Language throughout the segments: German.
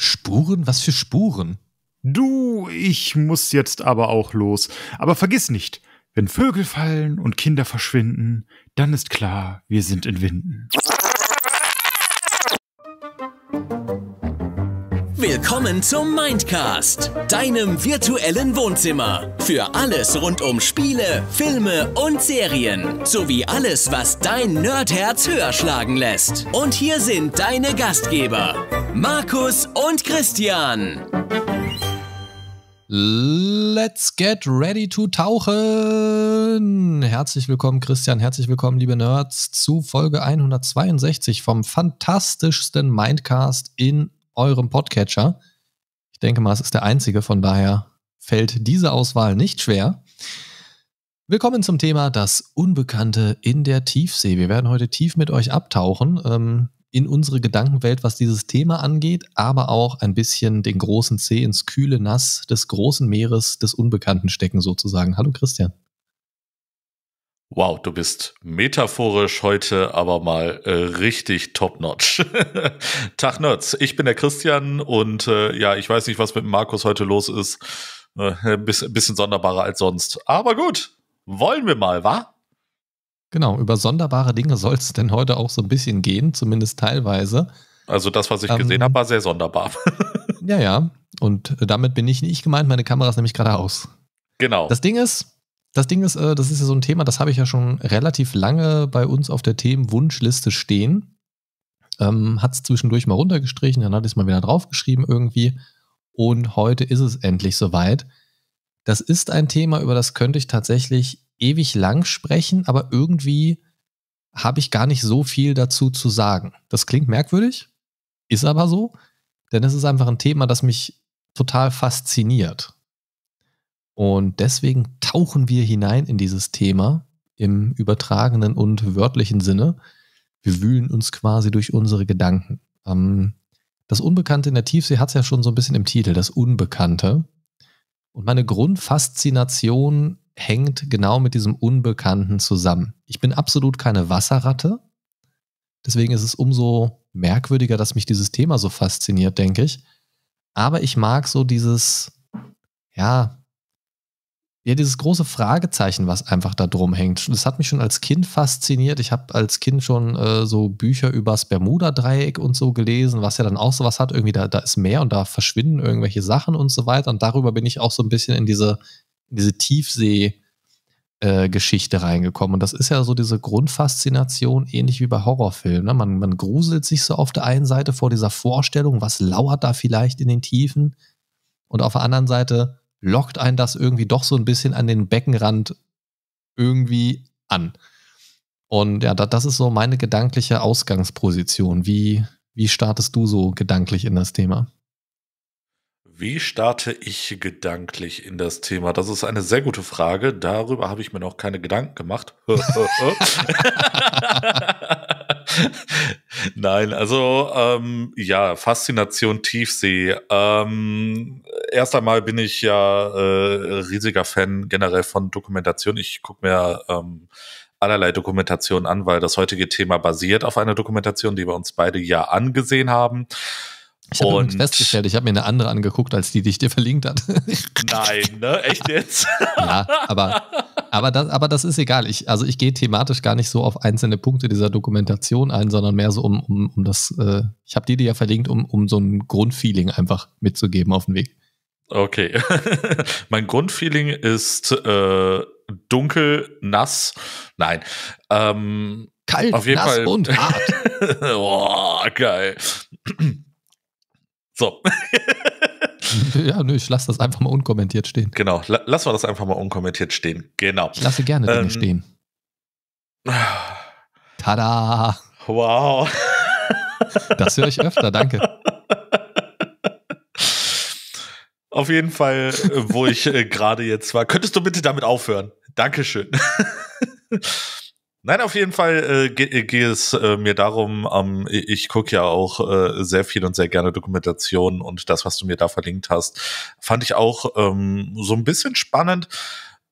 Spuren? Was für Spuren? Du, ich muss jetzt aber auch los. Aber vergiss nicht, wenn Vögel fallen und Kinder verschwinden, dann ist klar, wir sind in Winden. Willkommen zum Mindcast, deinem virtuellen Wohnzimmer. Für alles rund um Spiele, Filme und Serien. Sowie alles, was dein Nerdherz höher schlagen lässt. Und hier sind deine Gastgeber, Markus und Christian. Let's get ready to tauchen. Herzlich willkommen, Christian. Herzlich willkommen, liebe Nerds, zu Folge 162 vom fantastischsten Mindcast in eurem Podcatcher. Ich denke mal, es ist der einzige, von daher fällt diese Auswahl nicht schwer. Willkommen zum Thema Das Unbekannte in der Tiefsee. Wir werden heute tief mit euch abtauchen ähm, in unsere Gedankenwelt, was dieses Thema angeht, aber auch ein bisschen den großen See ins kühle Nass des großen Meeres des Unbekannten stecken sozusagen. Hallo Christian. Wow, du bist metaphorisch heute aber mal äh, richtig top-notch. Tag Nerds, ich bin der Christian und äh, ja, ich weiß nicht, was mit Markus heute los ist. Äh, ein bisschen sonderbarer als sonst. Aber gut, wollen wir mal, wa? Genau, über sonderbare Dinge soll es denn heute auch so ein bisschen gehen, zumindest teilweise. Also das, was ich ähm, gesehen habe, war sehr sonderbar. ja, ja. Und äh, damit bin ich nicht gemeint, meine Kamera ist nämlich gerade aus. Genau. Das Ding ist, das Ding ist, äh, das ist ja so ein Thema, das habe ich ja schon relativ lange bei uns auf der Themenwunschliste stehen. Ähm, hat es zwischendurch mal runtergestrichen, dann hat es mal wieder draufgeschrieben irgendwie. Und heute ist es endlich soweit. Das ist ein Thema, über das könnte ich tatsächlich ewig lang sprechen, aber irgendwie habe ich gar nicht so viel dazu zu sagen. Das klingt merkwürdig, ist aber so, denn es ist einfach ein Thema, das mich total fasziniert. Und deswegen tauchen wir hinein in dieses Thema im übertragenen und wörtlichen Sinne. Wir wühlen uns quasi durch unsere Gedanken. Ähm, das Unbekannte in der Tiefsee hat es ja schon so ein bisschen im Titel, das Unbekannte. Und meine Grundfaszination hängt genau mit diesem Unbekannten zusammen. Ich bin absolut keine Wasserratte. Deswegen ist es umso merkwürdiger, dass mich dieses Thema so fasziniert, denke ich. Aber ich mag so dieses, ja, ja, dieses große Fragezeichen, was einfach da drum hängt. Das hat mich schon als Kind fasziniert. Ich habe als Kind schon äh, so Bücher über das Bermuda-Dreieck und so gelesen, was ja dann auch sowas hat. Irgendwie, da, da ist mehr und da verschwinden irgendwelche Sachen und so weiter. Und darüber bin ich auch so ein bisschen in diese, in diese Tiefsee-Geschichte äh, reingekommen. Und das ist ja so diese Grundfaszination, ähnlich wie bei Horrorfilmen. Ne? Man, man gruselt sich so auf der einen Seite vor dieser Vorstellung, was lauert da vielleicht in den Tiefen. Und auf der anderen Seite lockt einen das irgendwie doch so ein bisschen an den Beckenrand irgendwie an. Und ja, das ist so meine gedankliche Ausgangsposition. Wie, wie startest du so gedanklich in das Thema? Wie starte ich gedanklich in das Thema? Das ist eine sehr gute Frage. Darüber habe ich mir noch keine Gedanken gemacht. Nein, also ähm, ja, Faszination Tiefsee. Ähm, erst einmal bin ich ja äh, riesiger Fan generell von Dokumentation. Ich gucke mir ähm, allerlei Dokumentationen an, weil das heutige Thema basiert auf einer Dokumentation, die wir uns beide ja angesehen haben. Ich habe übrigens festgestellt, ich habe mir eine andere angeguckt, als die, die ich dir verlinkt hatte. Nein, ne? Echt jetzt? ja, aber, aber, das, aber das ist egal. Ich, also ich gehe thematisch gar nicht so auf einzelne Punkte dieser Dokumentation ein, sondern mehr so um, um, um das, äh, ich habe die dir ja verlinkt, um, um so ein Grundfeeling einfach mitzugeben auf den Weg. Okay. mein Grundfeeling ist äh, dunkel, nass. Nein. Ähm, Kalt, auf jeden nass Fall. und hart. Boah, geil. So. ja, nö, ich lasse das einfach mal unkommentiert stehen. Genau, la lassen wir das einfach mal unkommentiert stehen. Genau. Ich lasse gerne Dinge ähm, stehen. Tada! Wow. Das höre ich öfter, danke. Auf jeden Fall, äh, wo ich äh, gerade jetzt war. Könntest du bitte damit aufhören? Dankeschön. Nein, auf jeden Fall äh, äh, geht es äh, mir darum, ähm, ich gucke ja auch äh, sehr viel und sehr gerne Dokumentationen und das, was du mir da verlinkt hast, fand ich auch ähm, so ein bisschen spannend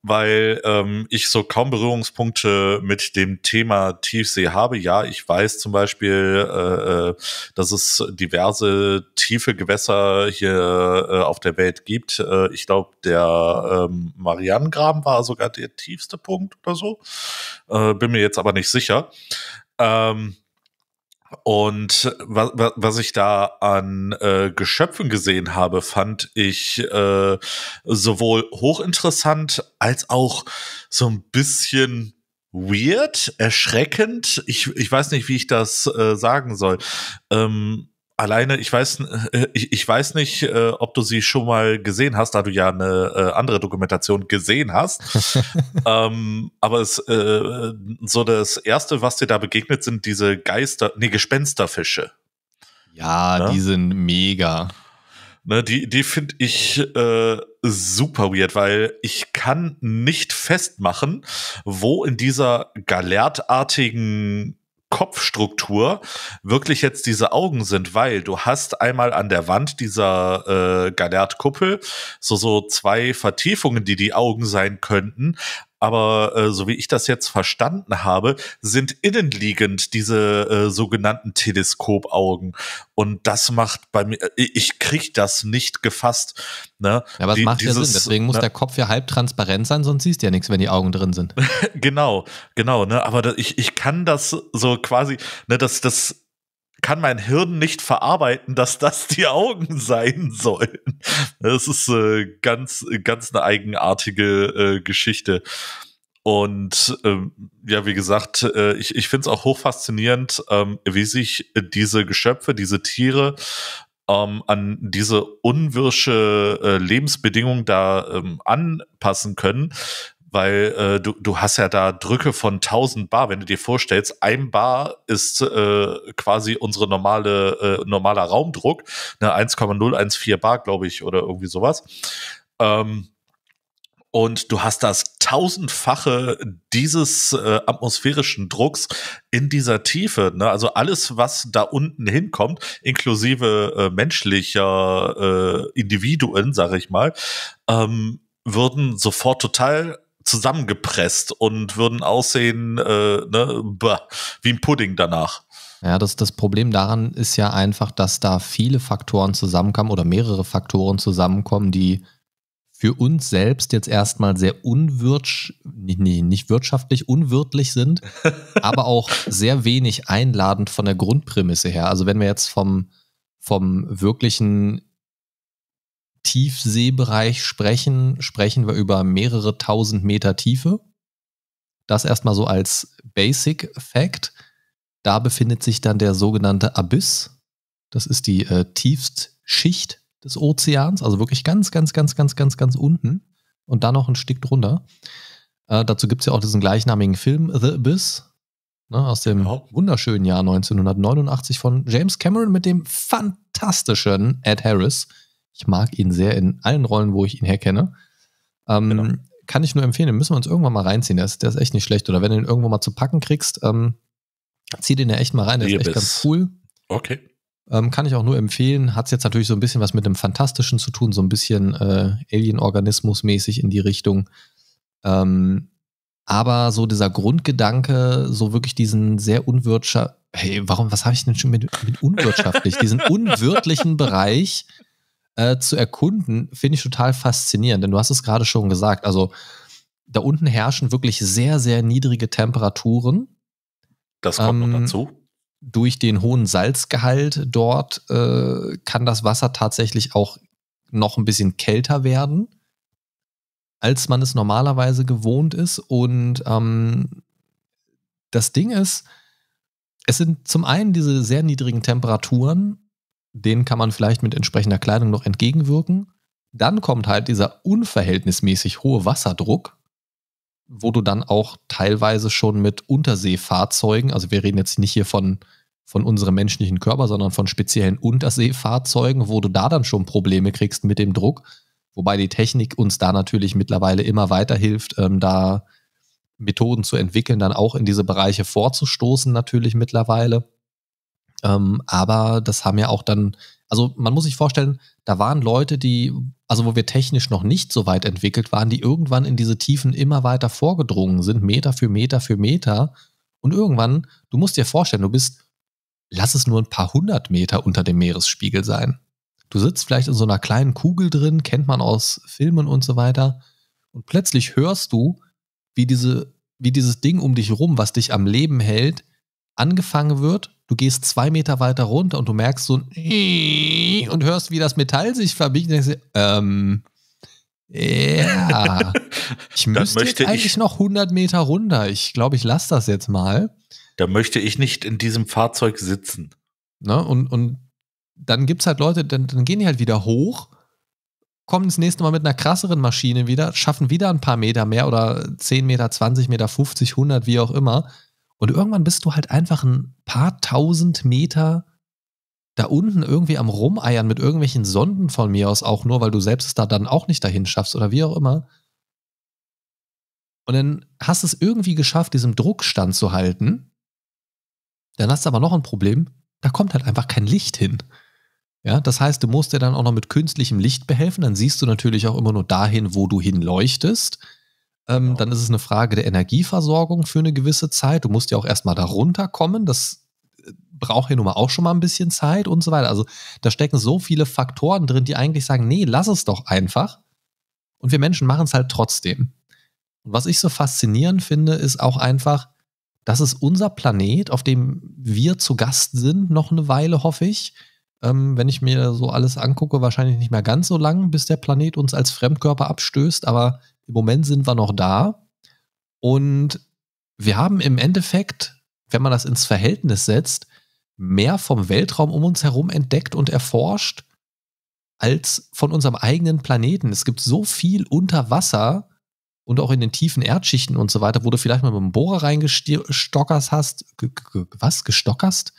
weil ähm, ich so kaum Berührungspunkte mit dem Thema Tiefsee habe. Ja, ich weiß zum Beispiel, äh, äh dass es diverse tiefe Gewässer hier äh, auf der Welt gibt. Äh, ich glaube, der ähm, Marianengraben war sogar der tiefste Punkt oder so. Äh, bin mir jetzt aber nicht sicher. Ähm, und was, was ich da an äh, Geschöpfen gesehen habe, fand ich äh, sowohl hochinteressant als auch so ein bisschen weird, erschreckend. Ich, ich weiß nicht, wie ich das äh, sagen soll. Ähm, alleine, ich weiß, äh, ich, ich weiß nicht, äh, ob du sie schon mal gesehen hast, da du ja eine äh, andere Dokumentation gesehen hast. ähm, aber es, äh, so das erste, was dir da begegnet, sind diese Geister, nee, Gespensterfische. Ja, ne? die sind mega. Ne, die die finde ich äh, super weird, weil ich kann nicht festmachen, wo in dieser galertartigen Kopfstruktur wirklich jetzt diese Augen sind, weil du hast einmal an der Wand dieser äh, Galertkuppel so so zwei Vertiefungen, die die Augen sein könnten, aber äh, so wie ich das jetzt verstanden habe, sind innenliegend diese äh, sogenannten Teleskopaugen. Und das macht bei mir, äh, ich krieg das nicht gefasst. Ne? Ja, aber es macht dieses, ja Sinn, deswegen muss ne? der Kopf ja halb transparent sein, sonst siehst du ja nichts, wenn die Augen drin sind. genau, genau, ne? Aber da, ich, ich kann das so quasi, ne, das, das kann mein Hirn nicht verarbeiten, dass das die Augen sein sollen. Das ist äh, ganz, ganz eine eigenartige äh, Geschichte. Und ähm, ja, wie gesagt, äh, ich, ich finde es auch hochfaszinierend, ähm, wie sich diese Geschöpfe, diese Tiere ähm, an diese unwirsche äh, Lebensbedingungen da ähm, anpassen können weil äh, du, du hast ja da Drücke von 1000 Bar, wenn du dir vorstellst, ein Bar ist äh, quasi unsere normale, äh, normaler Raumdruck, ne, 1,014 Bar, glaube ich, oder irgendwie sowas. Ähm, und du hast das tausendfache dieses äh, atmosphärischen Drucks in dieser Tiefe. Ne? Also alles, was da unten hinkommt, inklusive äh, menschlicher äh, Individuen, sage ich mal, ähm, würden sofort total zusammengepresst und würden aussehen äh, ne, bah, wie ein Pudding danach. Ja, das, das Problem daran ist ja einfach, dass da viele Faktoren zusammenkommen oder mehrere Faktoren zusammenkommen, die für uns selbst jetzt erstmal sehr unwirtsch, nee, nicht wirtschaftlich, unwirtlich sind, aber auch sehr wenig einladend von der Grundprämisse her. Also wenn wir jetzt vom, vom wirklichen Tiefseebereich sprechen, sprechen wir über mehrere tausend Meter Tiefe. Das erstmal so als Basic Fact. Da befindet sich dann der sogenannte Abyss. Das ist die äh, Tiefstschicht des Ozeans, also wirklich ganz, ganz, ganz, ganz, ganz, ganz unten und dann noch ein Stück drunter. Äh, dazu gibt es ja auch diesen gleichnamigen Film The Abyss ne, aus dem genau. wunderschönen Jahr 1989 von James Cameron mit dem fantastischen Ed Harris ich mag ihn sehr in allen Rollen, wo ich ihn herkenne. Ähm, genau. Kann ich nur empfehlen, den müssen wir uns irgendwann mal reinziehen. Der ist, der ist echt nicht schlecht. Oder wenn du ihn irgendwo mal zu packen kriegst, ähm, zieh den ja echt mal rein. Der Liebes. ist echt ganz cool. Okay. Ähm, kann ich auch nur empfehlen. Hat es jetzt natürlich so ein bisschen was mit dem Fantastischen zu tun, so ein bisschen äh, Alien-Organismus-mäßig in die Richtung. Ähm, aber so dieser Grundgedanke, so wirklich diesen sehr unwirtschaftlichen, hey, warum, was habe ich denn schon mit, mit unwirtschaftlich, diesen unwirtlichen Bereich äh, zu erkunden, finde ich total faszinierend. Denn du hast es gerade schon gesagt. Also da unten herrschen wirklich sehr, sehr niedrige Temperaturen. Das kommt ähm, noch dazu. Durch den hohen Salzgehalt dort äh, kann das Wasser tatsächlich auch noch ein bisschen kälter werden, als man es normalerweise gewohnt ist. Und ähm, das Ding ist, es sind zum einen diese sehr niedrigen Temperaturen denen kann man vielleicht mit entsprechender Kleidung noch entgegenwirken. Dann kommt halt dieser unverhältnismäßig hohe Wasserdruck, wo du dann auch teilweise schon mit Unterseefahrzeugen, also wir reden jetzt nicht hier von, von unserem menschlichen Körper, sondern von speziellen Unterseefahrzeugen, wo du da dann schon Probleme kriegst mit dem Druck. Wobei die Technik uns da natürlich mittlerweile immer weiterhilft, ähm, da Methoden zu entwickeln, dann auch in diese Bereiche vorzustoßen natürlich mittlerweile. Ähm, aber das haben ja auch dann, also man muss sich vorstellen, da waren Leute, die, also wo wir technisch noch nicht so weit entwickelt waren, die irgendwann in diese Tiefen immer weiter vorgedrungen sind, Meter für Meter für Meter. Und irgendwann, du musst dir vorstellen, du bist, lass es nur ein paar hundert Meter unter dem Meeresspiegel sein. Du sitzt vielleicht in so einer kleinen Kugel drin, kennt man aus Filmen und so weiter. Und plötzlich hörst du, wie, diese, wie dieses Ding um dich rum, was dich am Leben hält, angefangen wird Du gehst zwei Meter weiter runter und du merkst so ein und hörst, wie das Metall sich verbiegt. Und denkst, ähm, ja, ich müsste, möchte eigentlich ich, noch 100 Meter runter. Ich glaube, ich lasse das jetzt mal. Da möchte ich nicht in diesem Fahrzeug sitzen. Ne? Und, und dann gibt es halt Leute, dann, dann gehen die halt wieder hoch, kommen das nächste Mal mit einer krasseren Maschine wieder, schaffen wieder ein paar Meter mehr oder 10 Meter, 20 Meter, 50, 100, wie auch immer, und irgendwann bist du halt einfach ein paar tausend Meter da unten irgendwie am Rumeiern mit irgendwelchen Sonden von mir aus, auch nur weil du selbst es da dann auch nicht dahin schaffst oder wie auch immer. Und dann hast du es irgendwie geschafft, diesem Druckstand zu halten. Dann hast du aber noch ein Problem, da kommt halt einfach kein Licht hin. Ja, das heißt, du musst dir dann auch noch mit künstlichem Licht behelfen, dann siehst du natürlich auch immer nur dahin, wo du hinleuchtest ähm, ja. Genau. dann ist es eine Frage der Energieversorgung für eine gewisse Zeit. Du musst ja auch erstmal da runterkommen. Das äh, braucht ja nun mal auch schon mal ein bisschen Zeit und so weiter. Also da stecken so viele Faktoren drin, die eigentlich sagen, nee, lass es doch einfach. Und wir Menschen machen es halt trotzdem. Und was ich so faszinierend finde, ist auch einfach, dass es unser Planet, auf dem wir zu Gast sind, noch eine Weile, hoffe ich, ähm, wenn ich mir so alles angucke, wahrscheinlich nicht mehr ganz so lang, bis der Planet uns als Fremdkörper abstößt, aber im Moment sind wir noch da. Und wir haben im Endeffekt, wenn man das ins Verhältnis setzt, mehr vom Weltraum um uns herum entdeckt und erforscht als von unserem eigenen Planeten. Es gibt so viel unter Wasser und auch in den tiefen Erdschichten und so weiter, wo du vielleicht mal mit dem Bohrer reingestockerst hast, was gestockerst,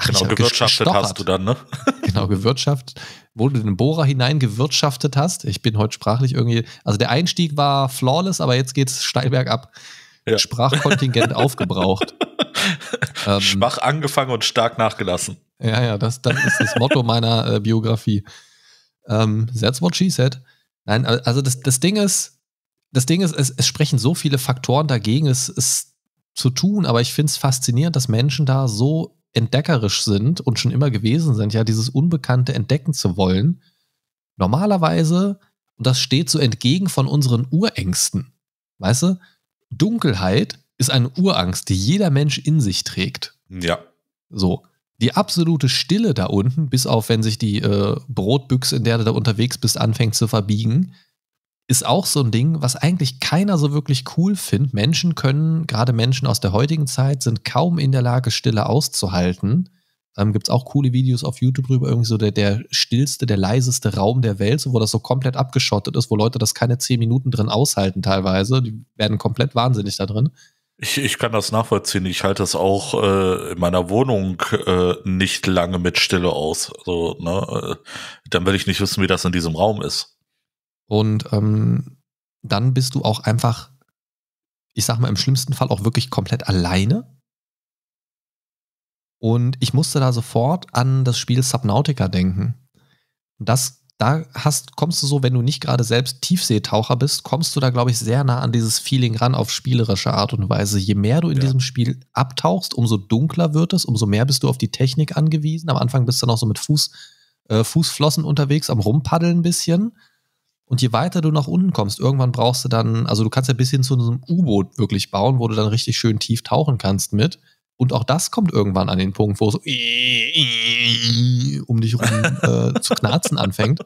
Ach, genau, gewirtschaftet gestochert. hast du dann, ne? genau, gewirtschaftet. Wo du den Bohrer hineingewirtschaftet hast. Ich bin heute sprachlich irgendwie. Also der Einstieg war flawless, aber jetzt geht's steil bergab. Ja. Sprachkontingent aufgebraucht. Ähm, Schwach angefangen und stark nachgelassen. Ja, ja, das, das ist das Motto meiner äh, Biografie. Ähm, that's what she said. Nein, also das, das Ding ist, das Ding ist, es, es sprechen so viele Faktoren dagegen, es ist zu tun, aber ich finde es faszinierend, dass Menschen da so entdeckerisch sind und schon immer gewesen sind, ja, dieses Unbekannte entdecken zu wollen, normalerweise, und das steht so entgegen von unseren Urängsten, weißt du, Dunkelheit ist eine Urangst, die jeder Mensch in sich trägt. Ja. So. Die absolute Stille da unten, bis auf wenn sich die äh, Brotbüchse, in der du da unterwegs bist, anfängt zu verbiegen, ist auch so ein Ding, was eigentlich keiner so wirklich cool findet. Menschen können, gerade Menschen aus der heutigen Zeit, sind kaum in der Lage, Stille auszuhalten. Ähm, Gibt es auch coole Videos auf YouTube drüber, irgendwie so der, der stillste, der leiseste Raum der Welt, so, wo das so komplett abgeschottet ist, wo Leute das keine zehn Minuten drin aushalten teilweise. Die werden komplett wahnsinnig da drin. Ich, ich kann das nachvollziehen. Ich halte das auch äh, in meiner Wohnung äh, nicht lange mit Stille aus. So, ne? Äh, dann will ich nicht wissen, wie das in diesem Raum ist. Und ähm, dann bist du auch einfach, ich sag mal, im schlimmsten Fall auch wirklich komplett alleine. Und ich musste da sofort an das Spiel Subnautica denken. Das, da hast, kommst du so, wenn du nicht gerade selbst Tiefseetaucher bist, kommst du da, glaube ich, sehr nah an dieses Feeling ran auf spielerische Art und Weise. Je mehr du in ja. diesem Spiel abtauchst, umso dunkler wird es, umso mehr bist du auf die Technik angewiesen. Am Anfang bist du noch so mit Fuß, äh, Fußflossen unterwegs, am Rumpaddeln ein bisschen. Und je weiter du nach unten kommst, irgendwann brauchst du dann, also du kannst ja bis hin zu einem U-Boot wirklich bauen, wo du dann richtig schön tief tauchen kannst mit. Und auch das kommt irgendwann an den Punkt, wo es so um dich rum äh, zu knarzen anfängt.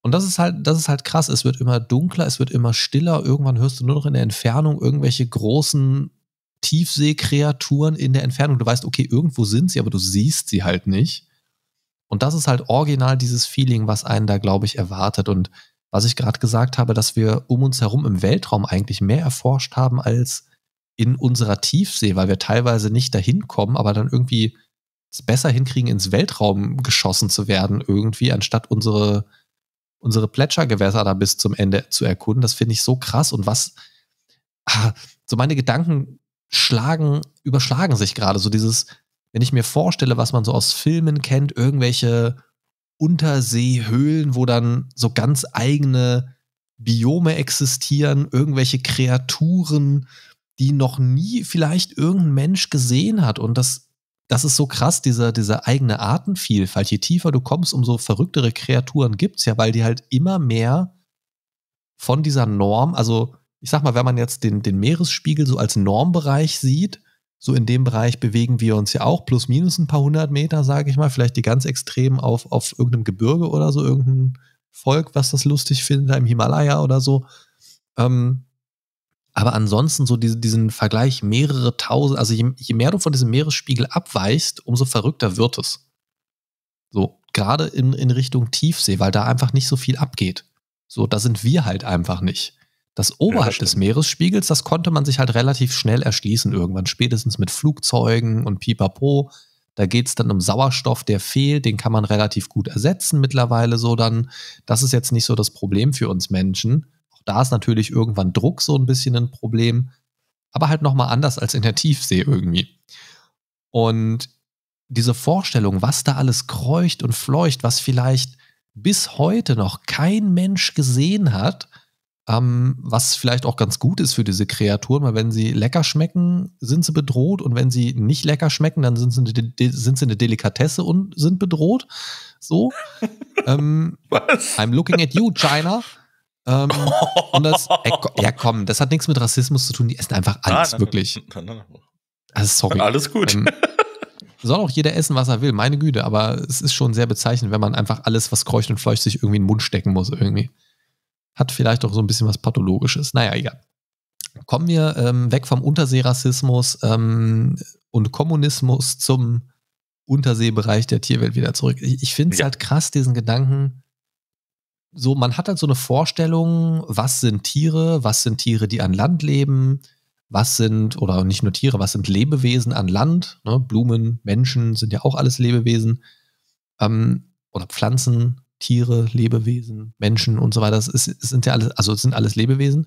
Und das ist halt, das ist halt krass. Es wird immer dunkler, es wird immer stiller. Irgendwann hörst du nur noch in der Entfernung irgendwelche großen Tiefseekreaturen in der Entfernung. Du weißt, okay, irgendwo sind sie, aber du siehst sie halt nicht. Und das ist halt original dieses Feeling, was einen da, glaube ich, erwartet. Und was ich gerade gesagt habe, dass wir um uns herum im Weltraum eigentlich mehr erforscht haben als in unserer Tiefsee, weil wir teilweise nicht dahin kommen, aber dann irgendwie es besser hinkriegen, ins Weltraum geschossen zu werden, irgendwie, anstatt unsere, unsere Plätschergewässer da bis zum Ende zu erkunden. Das finde ich so krass. Und was, ah, so meine Gedanken schlagen, überschlagen sich gerade. So dieses, wenn ich mir vorstelle, was man so aus Filmen kennt, irgendwelche Unterseehöhlen, wo dann so ganz eigene Biome existieren, irgendwelche Kreaturen, die noch nie vielleicht irgendein Mensch gesehen hat. Und das, das ist so krass, diese, dieser eigene Artenvielfalt. Je tiefer du kommst, umso verrücktere Kreaturen gibt es ja, weil die halt immer mehr von dieser Norm, also ich sag mal, wenn man jetzt den, den Meeresspiegel so als Normbereich sieht, so in dem Bereich bewegen wir uns ja auch, plus minus ein paar hundert Meter, sage ich mal, vielleicht die ganz extrem auf, auf irgendeinem Gebirge oder so, irgendein Volk, was das lustig findet, im Himalaya oder so. Ähm, aber ansonsten so diese, diesen Vergleich mehrere tausend, also je, je, mehr du von diesem Meeresspiegel abweichst, umso verrückter wird es. So, gerade in, in Richtung Tiefsee, weil da einfach nicht so viel abgeht. So, da sind wir halt einfach nicht. Das oberhalb ja, das des Meeresspiegels, das konnte man sich halt relativ schnell erschließen irgendwann, spätestens mit Flugzeugen und Pipapo. Da geht es dann um Sauerstoff, der fehlt, den kann man relativ gut ersetzen mittlerweile so dann. Das ist jetzt nicht so das Problem für uns Menschen. Auch da ist natürlich irgendwann Druck so ein bisschen ein Problem, aber halt nochmal anders als in der Tiefsee irgendwie. Und diese Vorstellung, was da alles kreucht und fleucht, was vielleicht bis heute noch kein Mensch gesehen hat, ähm, was vielleicht auch ganz gut ist für diese Kreaturen, weil wenn sie lecker schmecken, sind sie bedroht und wenn sie nicht lecker schmecken, dann sind sie eine, De sind sie eine Delikatesse und sind bedroht. So. ähm, was? I'm looking at you, China. Ähm, und das, äh, ja komm, das hat nichts mit Rassismus zu tun, die essen einfach ah, alles, ah, wirklich. Nein, nein, nein. Also, sorry. Alles gut. Ähm, soll auch jeder essen, was er will, meine Güte, aber es ist schon sehr bezeichnend, wenn man einfach alles, was kreucht und fleucht, sich irgendwie in den Mund stecken muss, irgendwie hat vielleicht auch so ein bisschen was Pathologisches. Naja, egal. Kommen wir ähm, weg vom Unterseerassismus ähm, und Kommunismus zum Unterseebereich der Tierwelt wieder zurück. Ich, ich finde es ja. halt krass, diesen Gedanken. So, man hat halt so eine Vorstellung, was sind Tiere, was sind Tiere, die an Land leben, was sind, oder nicht nur Tiere, was sind Lebewesen an Land? Ne? Blumen, Menschen sind ja auch alles Lebewesen. Ähm, oder Pflanzen. Tiere, Lebewesen, Menschen und so weiter. Es, sind ja alles, also es sind alles Lebewesen.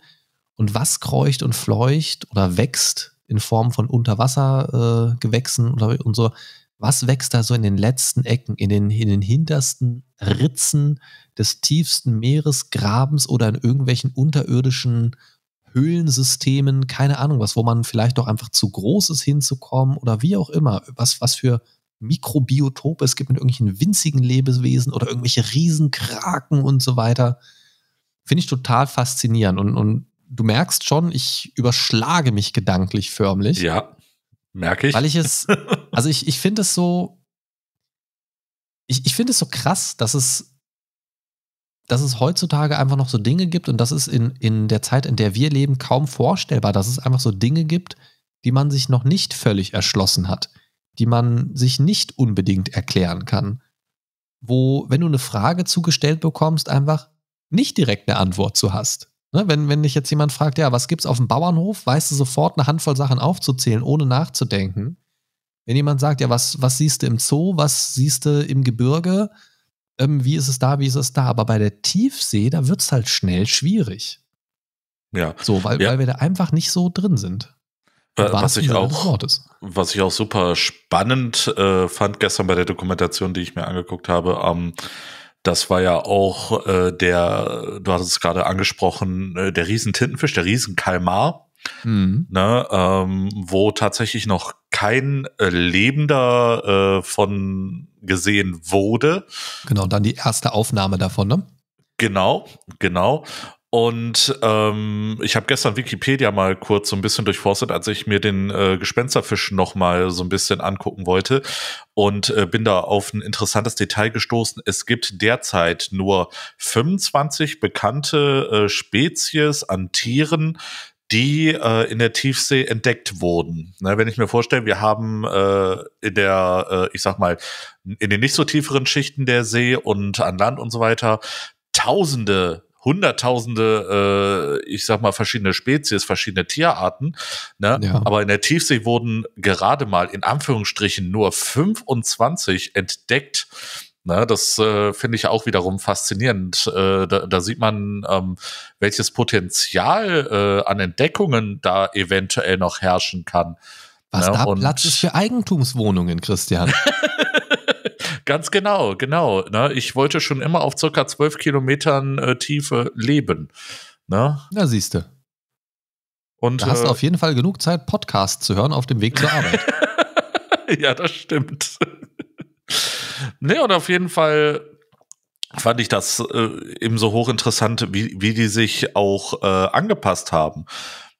Und was kreucht und fleucht oder wächst in Form von Unterwassergewächsen äh, und so, was wächst da so in den letzten Ecken, in den, in den hintersten Ritzen des tiefsten Meeresgrabens oder in irgendwelchen unterirdischen Höhlensystemen, keine Ahnung was, wo man vielleicht doch einfach zu groß ist hinzukommen oder wie auch immer, was, was für Mikrobiotope es gibt mit irgendwelchen winzigen Lebewesen oder irgendwelche Riesenkraken und so weiter. Finde ich total faszinierend. Und, und du merkst schon, ich überschlage mich gedanklich förmlich. Ja, merke ich. Weil ich es, also ich, ich finde es so, ich, ich finde es so krass, dass es, dass es heutzutage einfach noch so Dinge gibt und das ist in, in der Zeit, in der wir leben, kaum vorstellbar, dass es einfach so Dinge gibt, die man sich noch nicht völlig erschlossen hat die man sich nicht unbedingt erklären kann. Wo, wenn du eine Frage zugestellt bekommst, einfach nicht direkt eine Antwort zu hast. Ne, wenn, wenn dich jetzt jemand fragt, ja, was gibt's auf dem Bauernhof, weißt du sofort eine Handvoll Sachen aufzuzählen, ohne nachzudenken. Wenn jemand sagt, ja, was, was siehst du im Zoo, was siehst du im Gebirge, ähm, wie ist es da, wie ist es da. Aber bei der Tiefsee, da wird es halt schnell schwierig. Ja. So, weil, ja. weil wir da einfach nicht so drin sind. Äh, was ich, auch, was ich auch super spannend äh, fand gestern bei der Dokumentation, die ich mir angeguckt habe, ähm, das war ja auch äh, der, du hattest es gerade angesprochen, äh, der Riesentintenfisch, der Riesenkalmar, mhm. ne, ähm, wo tatsächlich noch kein äh, Lebender äh, von gesehen wurde. Genau, dann die erste Aufnahme davon, ne? Genau, genau. Und ähm, ich habe gestern Wikipedia mal kurz so ein bisschen durchforstet, als ich mir den äh, Gespensterfisch noch mal so ein bisschen angucken wollte und äh, bin da auf ein interessantes Detail gestoßen. Es gibt derzeit nur 25 bekannte äh, Spezies an Tieren, die äh, in der Tiefsee entdeckt wurden. Ne, wenn ich mir vorstelle, wir haben äh, in der, äh, ich sag mal, in den nicht so tieferen Schichten der See und an Land und so weiter tausende hunderttausende, äh, ich sag mal, verschiedene Spezies, verschiedene Tierarten. Ne? Ja. Aber in der Tiefsee wurden gerade mal in Anführungsstrichen nur 25 entdeckt. Ne, das äh, finde ich auch wiederum faszinierend. Äh, da, da, sieht man, ähm, welches Potenzial äh, an Entdeckungen da eventuell noch herrschen kann. Was ne? da Und Platz ist für Eigentumswohnungen, Christian. ganz genau, genau. Ne? Ich wollte schon immer auf circa zwölf Kilometern äh, Tiefe leben. Ne? Ja, siehst du. Und hast äh, auf jeden Fall genug Zeit, Podcasts zu hören auf dem Weg zur Arbeit. ja, das stimmt. nee, und auf jeden Fall fand ich das äh, eben so hochinteressant, wie, wie die sich auch äh, angepasst haben.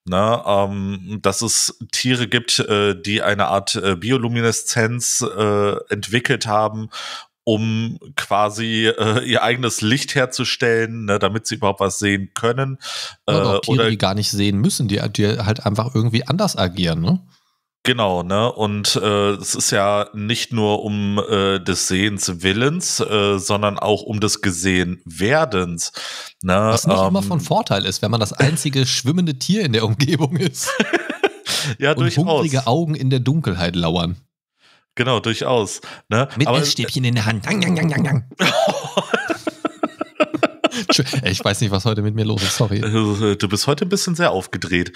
Na, ne, ähm, dass es Tiere gibt, äh, die eine Art äh, Biolumineszenz äh, entwickelt haben, um quasi äh, ihr eigenes Licht herzustellen, ne, damit sie überhaupt was sehen können. Äh, oder Tiere, oder die gar nicht sehen müssen, die, die halt einfach irgendwie anders agieren. Ne? Genau, ne? Und äh, es ist ja nicht nur um äh, des Sehens Willens, äh, sondern auch um des Gesehenwerdens. Ne? Was nicht ähm, immer von Vorteil ist, wenn man das einzige schwimmende Tier in der Umgebung ist. ja, und durchaus. hungrige Augen in der Dunkelheit lauern. Genau, durchaus. Ne? Mit Aber, Essstäbchen in der Hand. Dang, dang, dang, dang. ich weiß nicht, was heute mit mir los ist, sorry. Äh, du bist heute ein bisschen sehr aufgedreht.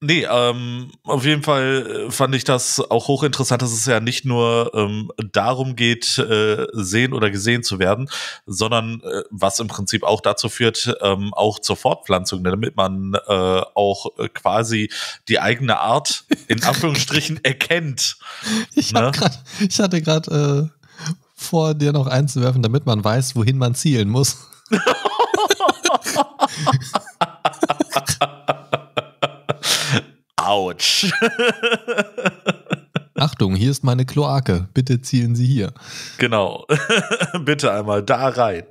Nee, ähm, auf jeden Fall äh, fand ich das auch hochinteressant, dass es ja nicht nur ähm, darum geht, äh, sehen oder gesehen zu werden, sondern äh, was im Prinzip auch dazu führt, ähm, auch zur Fortpflanzung, damit man äh, auch äh, quasi die eigene Art in Anführungsstrichen erkennt. Ich, ne? grad, ich hatte gerade äh, vor, dir noch einzuwerfen, damit man weiß, wohin man zielen muss. Autsch. Achtung, hier ist meine Kloake. Bitte zielen Sie hier. Genau. Bitte einmal da rein.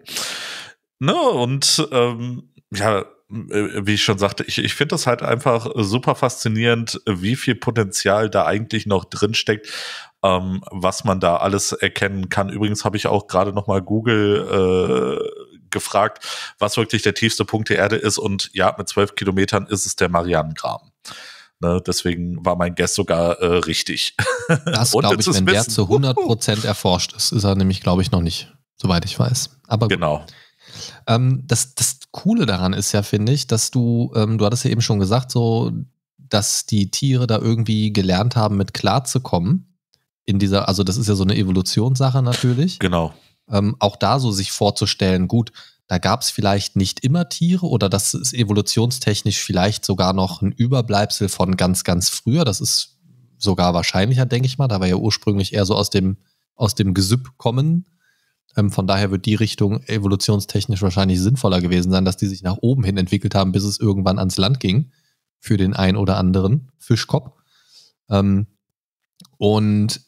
Ne, und ähm, ja, äh, wie ich schon sagte, ich, ich finde das halt einfach super faszinierend, wie viel Potenzial da eigentlich noch drin steckt, ähm, was man da alles erkennen kann. Übrigens habe ich auch gerade nochmal Google äh, gefragt, was wirklich der tiefste Punkt der Erde ist. Und ja, mit zwölf Kilometern ist es der Marianengraben. Ne, deswegen war mein Guess sogar äh, richtig. Das glaube ich, wenn der zu 100% erforscht ist, ist er nämlich, glaube ich, noch nicht, soweit ich weiß. Aber gut. Genau. Ähm, das, das Coole daran ist ja, finde ich, dass du, ähm, du hattest ja eben schon gesagt, so, dass die Tiere da irgendwie gelernt haben, mit klarzukommen. In dieser, also das ist ja so eine Evolutionssache natürlich. Genau. Ähm, auch da so sich vorzustellen, gut, da gab es vielleicht nicht immer Tiere oder das ist evolutionstechnisch vielleicht sogar noch ein Überbleibsel von ganz, ganz früher. Das ist sogar wahrscheinlicher, denke ich mal, da war ja ursprünglich eher so aus dem, aus dem Gesüpp kommen. Ähm, von daher wird die Richtung evolutionstechnisch wahrscheinlich sinnvoller gewesen sein, dass die sich nach oben hin entwickelt haben, bis es irgendwann ans Land ging für den ein oder anderen Fischkopf. Ähm, und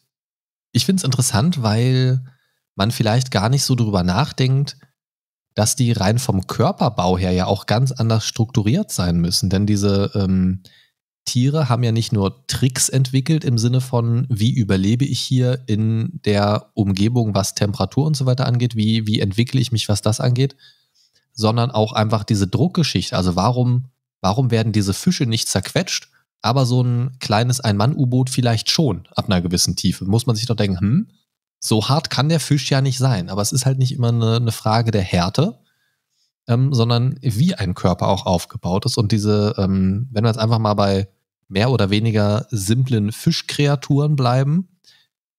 ich finde es interessant, weil man vielleicht gar nicht so drüber nachdenkt, dass die rein vom Körperbau her ja auch ganz anders strukturiert sein müssen. Denn diese ähm, Tiere haben ja nicht nur Tricks entwickelt im Sinne von, wie überlebe ich hier in der Umgebung, was Temperatur und so weiter angeht, wie, wie entwickle ich mich, was das angeht, sondern auch einfach diese Druckgeschichte. Also warum, warum werden diese Fische nicht zerquetscht, aber so ein kleines Ein-Mann-U-Boot vielleicht schon ab einer gewissen Tiefe? Muss man sich doch denken, hm, so hart kann der Fisch ja nicht sein, aber es ist halt nicht immer eine, eine Frage der Härte, ähm, sondern wie ein Körper auch aufgebaut ist. Und diese, ähm, wenn wir jetzt einfach mal bei mehr oder weniger simplen Fischkreaturen bleiben,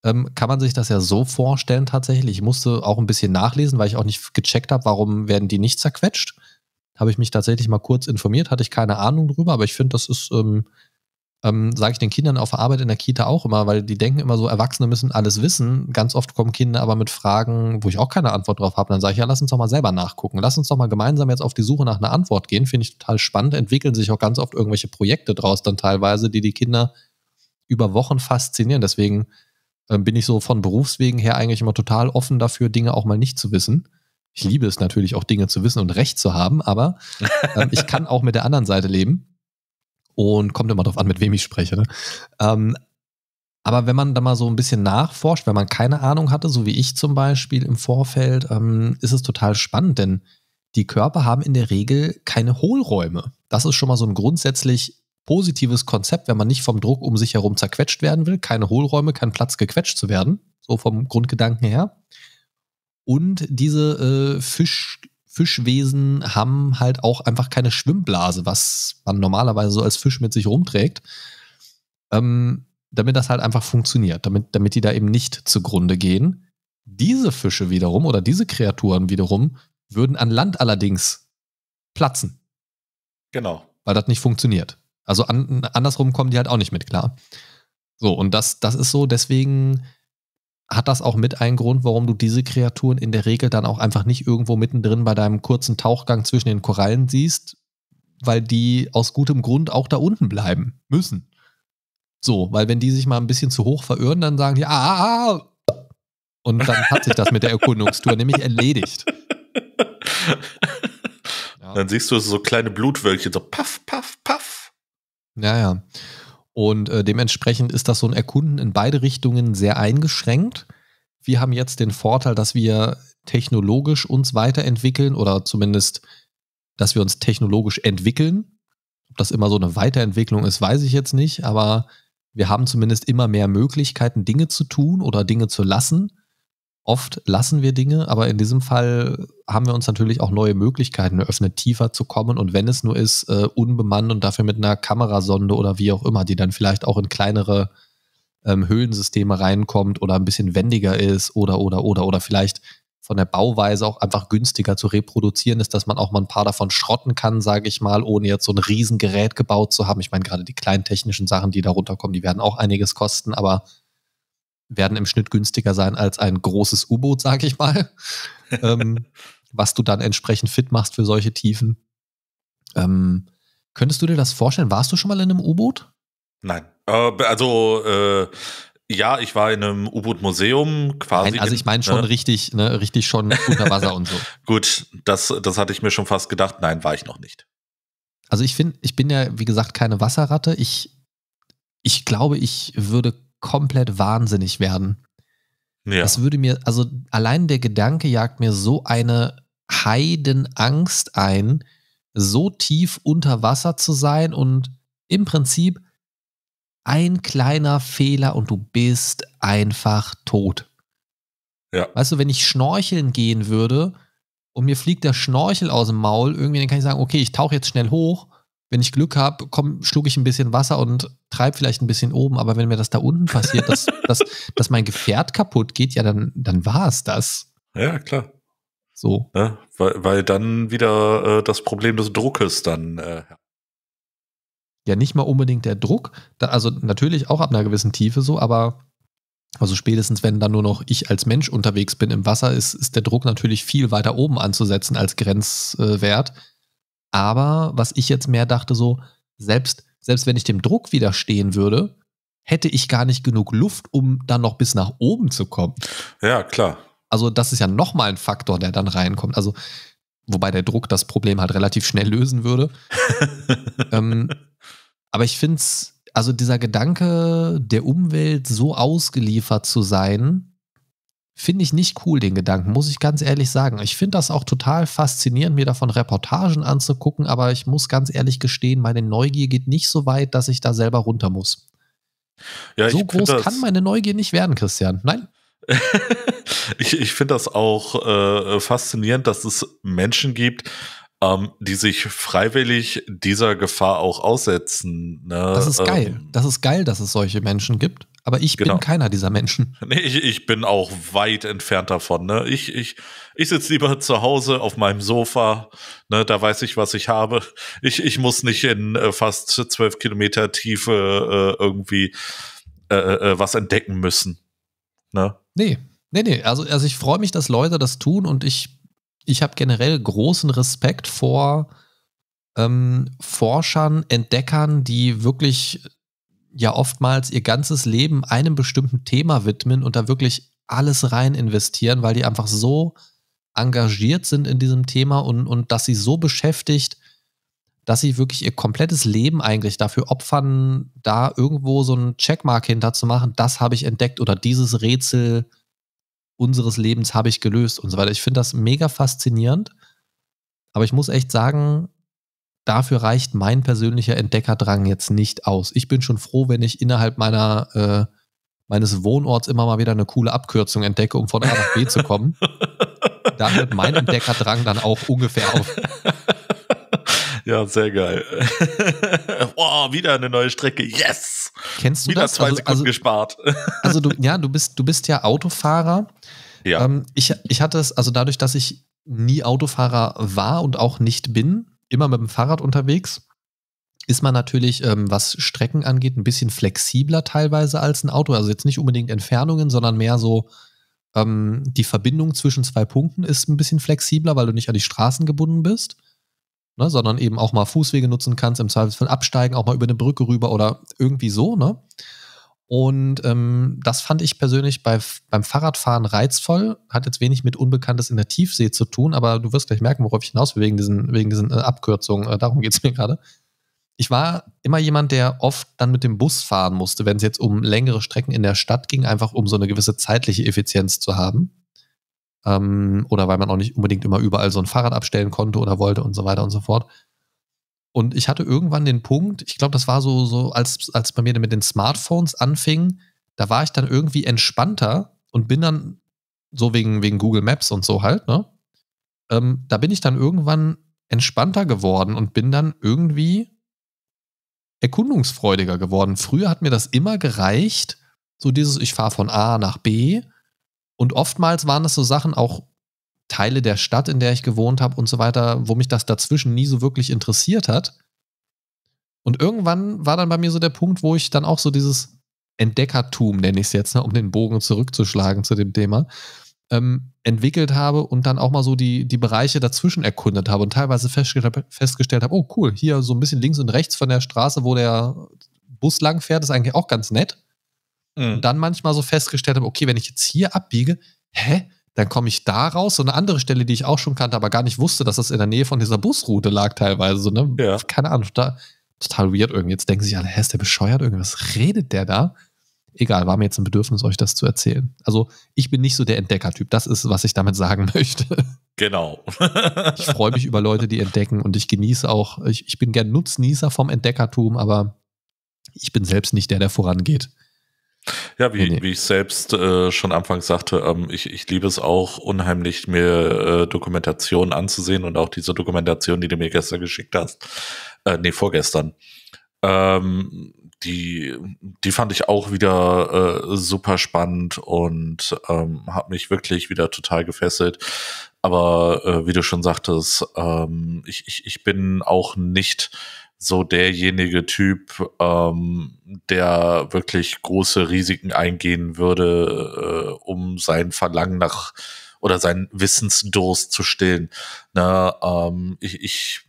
ähm, kann man sich das ja so vorstellen tatsächlich. Ich musste auch ein bisschen nachlesen, weil ich auch nicht gecheckt habe, warum werden die nicht zerquetscht. Habe ich mich tatsächlich mal kurz informiert, hatte ich keine Ahnung drüber, aber ich finde, das ist ähm, ähm, sage ich den Kindern auf der Arbeit in der Kita auch immer, weil die denken immer so, Erwachsene müssen alles wissen. Ganz oft kommen Kinder aber mit Fragen, wo ich auch keine Antwort drauf habe. Dann sage ich, ja, lass uns doch mal selber nachgucken. Lass uns doch mal gemeinsam jetzt auf die Suche nach einer Antwort gehen. Finde ich total spannend. Entwickeln sich auch ganz oft irgendwelche Projekte draus dann teilweise, die die Kinder über Wochen faszinieren. Deswegen ähm, bin ich so von Berufswegen her eigentlich immer total offen dafür, Dinge auch mal nicht zu wissen. Ich liebe es natürlich auch, Dinge zu wissen und Recht zu haben, aber ähm, ich kann auch mit der anderen Seite leben und kommt immer darauf an, mit wem ich spreche. Ne? Ähm, aber wenn man da mal so ein bisschen nachforscht, wenn man keine Ahnung hatte, so wie ich zum Beispiel im Vorfeld, ähm, ist es total spannend, denn die Körper haben in der Regel keine Hohlräume. Das ist schon mal so ein grundsätzlich positives Konzept, wenn man nicht vom Druck um sich herum zerquetscht werden will. Keine Hohlräume, kein Platz gequetscht zu werden. So vom Grundgedanken her. Und diese äh, Fisch, Fischwesen haben halt auch einfach keine Schwimmblase, was man normalerweise so als Fisch mit sich rumträgt. Ähm, damit das halt einfach funktioniert, damit, damit die da eben nicht zugrunde gehen. Diese Fische wiederum oder diese Kreaturen wiederum würden an Land allerdings platzen. Genau. Weil das nicht funktioniert. Also an, andersrum kommen die halt auch nicht mit klar. So, und das, das ist so, deswegen hat das auch mit einen Grund, warum du diese Kreaturen in der Regel dann auch einfach nicht irgendwo mittendrin bei deinem kurzen Tauchgang zwischen den Korallen siehst, weil die aus gutem Grund auch da unten bleiben müssen. So, weil wenn die sich mal ein bisschen zu hoch verirren, dann sagen die, ah, ah, ah. Und dann hat sich das mit der Erkundungstour nämlich erledigt. ja. Dann siehst du so kleine Blutwölkchen, so paff, paff, paff. Naja. Ja. Und äh, dementsprechend ist das so ein Erkunden in beide Richtungen sehr eingeschränkt. Wir haben jetzt den Vorteil, dass wir technologisch uns weiterentwickeln oder zumindest, dass wir uns technologisch entwickeln. Ob das immer so eine Weiterentwicklung ist, weiß ich jetzt nicht, aber wir haben zumindest immer mehr Möglichkeiten, Dinge zu tun oder Dinge zu lassen. Oft lassen wir Dinge, aber in diesem Fall haben wir uns natürlich auch neue Möglichkeiten eröffnet, tiefer zu kommen und wenn es nur ist, äh, unbemannt und dafür mit einer Kamerasonde oder wie auch immer, die dann vielleicht auch in kleinere ähm, Höhlensysteme reinkommt oder ein bisschen wendiger ist oder, oder, oder, oder vielleicht von der Bauweise auch einfach günstiger zu reproduzieren ist, dass man auch mal ein paar davon schrotten kann, sage ich mal, ohne jetzt so ein Riesengerät gebaut zu haben. Ich meine, gerade die kleinen technischen Sachen, die da runterkommen, die werden auch einiges kosten, aber werden im Schnitt günstiger sein als ein großes U-Boot, sage ich mal, ähm, was du dann entsprechend fit machst für solche Tiefen. Ähm, könntest du dir das vorstellen? Warst du schon mal in einem U-Boot? Nein. Äh, also äh, ja, ich war in einem U-Boot-Museum quasi. Nein, also ich meine schon ne? richtig, ne, richtig schon unter Wasser und so. Gut, das, das hatte ich mir schon fast gedacht. Nein, war ich noch nicht. Also ich finde, ich bin ja, wie gesagt, keine Wasserratte. Ich, ich glaube, ich würde komplett wahnsinnig werden. Ja. Das würde mir, also allein der Gedanke jagt mir so eine Heidenangst ein, so tief unter Wasser zu sein und im Prinzip ein kleiner Fehler und du bist einfach tot. Ja. Weißt du, wenn ich schnorcheln gehen würde und mir fliegt der Schnorchel aus dem Maul, irgendwie dann kann ich sagen, okay, ich tauche jetzt schnell hoch wenn ich Glück habe, schlucke ich ein bisschen Wasser und treibe vielleicht ein bisschen oben. Aber wenn mir das da unten passiert, dass, dass, dass mein Gefährt kaputt geht, ja, dann, dann war es das. Ja, klar. So. Ja, weil, weil dann wieder äh, das Problem des Druckes dann. Äh, ja, nicht mal unbedingt der Druck. Da, also natürlich auch ab einer gewissen Tiefe so, aber also spätestens, wenn dann nur noch ich als Mensch unterwegs bin im Wasser, ist, ist der Druck natürlich viel weiter oben anzusetzen als Grenzwert. Äh, aber was ich jetzt mehr dachte, so, selbst, selbst wenn ich dem Druck widerstehen würde, hätte ich gar nicht genug Luft, um dann noch bis nach oben zu kommen. Ja, klar. Also, das ist ja nochmal ein Faktor, der dann reinkommt. Also, wobei der Druck das Problem halt relativ schnell lösen würde. ähm, aber ich finde es, also dieser Gedanke, der Umwelt so ausgeliefert zu sein, Finde ich nicht cool, den Gedanken, muss ich ganz ehrlich sagen. Ich finde das auch total faszinierend, mir davon Reportagen anzugucken, aber ich muss ganz ehrlich gestehen, meine Neugier geht nicht so weit, dass ich da selber runter muss. Ja, so groß kann meine Neugier nicht werden, Christian. Nein. ich ich finde das auch äh, faszinierend, dass es Menschen gibt, ähm, die sich freiwillig dieser Gefahr auch aussetzen. Ne? Das ist geil. Ähm, das ist geil, dass es solche Menschen gibt. Aber ich genau. bin keiner dieser Menschen. Nee, ich, ich bin auch weit entfernt davon. Ne? Ich, ich, ich sitze lieber zu Hause auf meinem Sofa. Ne? Da weiß ich, was ich habe. Ich, ich muss nicht in äh, fast zwölf Kilometer Tiefe äh, irgendwie äh, äh, was entdecken müssen. Ne? Nee, nee, nee. Also, also ich freue mich, dass Leute das tun und ich, ich habe generell großen Respekt vor ähm, Forschern, Entdeckern, die wirklich ja oftmals ihr ganzes Leben einem bestimmten Thema widmen und da wirklich alles rein investieren, weil die einfach so engagiert sind in diesem Thema und, und dass sie so beschäftigt, dass sie wirklich ihr komplettes Leben eigentlich dafür opfern, da irgendwo so einen Checkmark hinter zu machen, das habe ich entdeckt oder dieses Rätsel unseres Lebens habe ich gelöst und so weiter. Ich finde das mega faszinierend, aber ich muss echt sagen, dafür reicht mein persönlicher Entdeckerdrang jetzt nicht aus. Ich bin schon froh, wenn ich innerhalb meiner, äh, meines Wohnorts immer mal wieder eine coole Abkürzung entdecke, um von A nach B zu kommen. Da hört mein Entdeckerdrang dann auch ungefähr auf. Ja, sehr geil. wow, wieder eine neue Strecke. Yes! Kennst du wieder das? zwei also, Sekunden also, gespart. also du, ja, du bist, du bist ja Autofahrer. Ja. Ähm, ich, ich hatte es, also dadurch, dass ich nie Autofahrer war und auch nicht bin, immer mit dem Fahrrad unterwegs, ist man natürlich, ähm, was Strecken angeht, ein bisschen flexibler teilweise als ein Auto. Also jetzt nicht unbedingt Entfernungen, sondern mehr so, ähm, die Verbindung zwischen zwei Punkten ist ein bisschen flexibler, weil du nicht an die Straßen gebunden bist, ne, sondern eben auch mal Fußwege nutzen kannst, im Zweifelsfall absteigen, auch mal über eine Brücke rüber oder irgendwie so. Ne? Und ähm, das fand ich persönlich bei, beim Fahrradfahren reizvoll. Hat jetzt wenig mit Unbekanntes in der Tiefsee zu tun, aber du wirst gleich merken, worauf ich hinaus will, wegen diesen, wegen diesen äh, Abkürzungen. Äh, darum geht es mir gerade. Ich war immer jemand, der oft dann mit dem Bus fahren musste, wenn es jetzt um längere Strecken in der Stadt ging, einfach um so eine gewisse zeitliche Effizienz zu haben. Ähm, oder weil man auch nicht unbedingt immer überall so ein Fahrrad abstellen konnte oder wollte und so weiter und so fort. Und ich hatte irgendwann den Punkt, ich glaube, das war so, so als, als bei mir mit den Smartphones anfing, da war ich dann irgendwie entspannter und bin dann, so wegen, wegen Google Maps und so halt, ne? Ähm, da bin ich dann irgendwann entspannter geworden und bin dann irgendwie erkundungsfreudiger geworden. Früher hat mir das immer gereicht, so dieses, ich fahre von A nach B. Und oftmals waren das so Sachen auch Teile der Stadt, in der ich gewohnt habe und so weiter, wo mich das dazwischen nie so wirklich interessiert hat. Und irgendwann war dann bei mir so der Punkt, wo ich dann auch so dieses Entdeckertum, nenne ich es jetzt, ne, um den Bogen zurückzuschlagen zu dem Thema, ähm, entwickelt habe und dann auch mal so die, die Bereiche dazwischen erkundet habe und teilweise festgestellt, festgestellt habe, oh cool, hier so ein bisschen links und rechts von der Straße, wo der Bus lang fährt, ist eigentlich auch ganz nett. Mhm. Und dann manchmal so festgestellt habe, okay, wenn ich jetzt hier abbiege, hä? dann komme ich da raus. So eine andere Stelle, die ich auch schon kannte, aber gar nicht wusste, dass das in der Nähe von dieser Busroute lag teilweise. So, ne? ja. Keine Ahnung, da, total weird irgendwie. Jetzt denken sich alle, hä, ist der bescheuert? Irgendwas redet der da? Egal, war mir jetzt ein Bedürfnis, euch das zu erzählen. Also, ich bin nicht so der Entdeckertyp. Das ist, was ich damit sagen möchte. Genau. ich freue mich über Leute, die entdecken und ich genieße auch, ich, ich bin gern Nutznießer vom Entdeckertum, aber ich bin selbst nicht der, der vorangeht. Ja, wie, nee, nee. wie ich selbst äh, schon anfangs sagte, ähm, ich, ich liebe es auch unheimlich, mir äh, Dokumentationen anzusehen und auch diese Dokumentation, die du mir gestern geschickt hast, äh, nee, vorgestern, ähm, die, die fand ich auch wieder äh, super spannend und ähm, hat mich wirklich wieder total gefesselt. Aber äh, wie du schon sagtest, ähm, ich, ich, ich bin auch nicht so derjenige Typ, ähm, der wirklich große Risiken eingehen würde, äh, um sein Verlangen nach oder seinen Wissensdurst zu stillen. Ne, ähm, ich ich,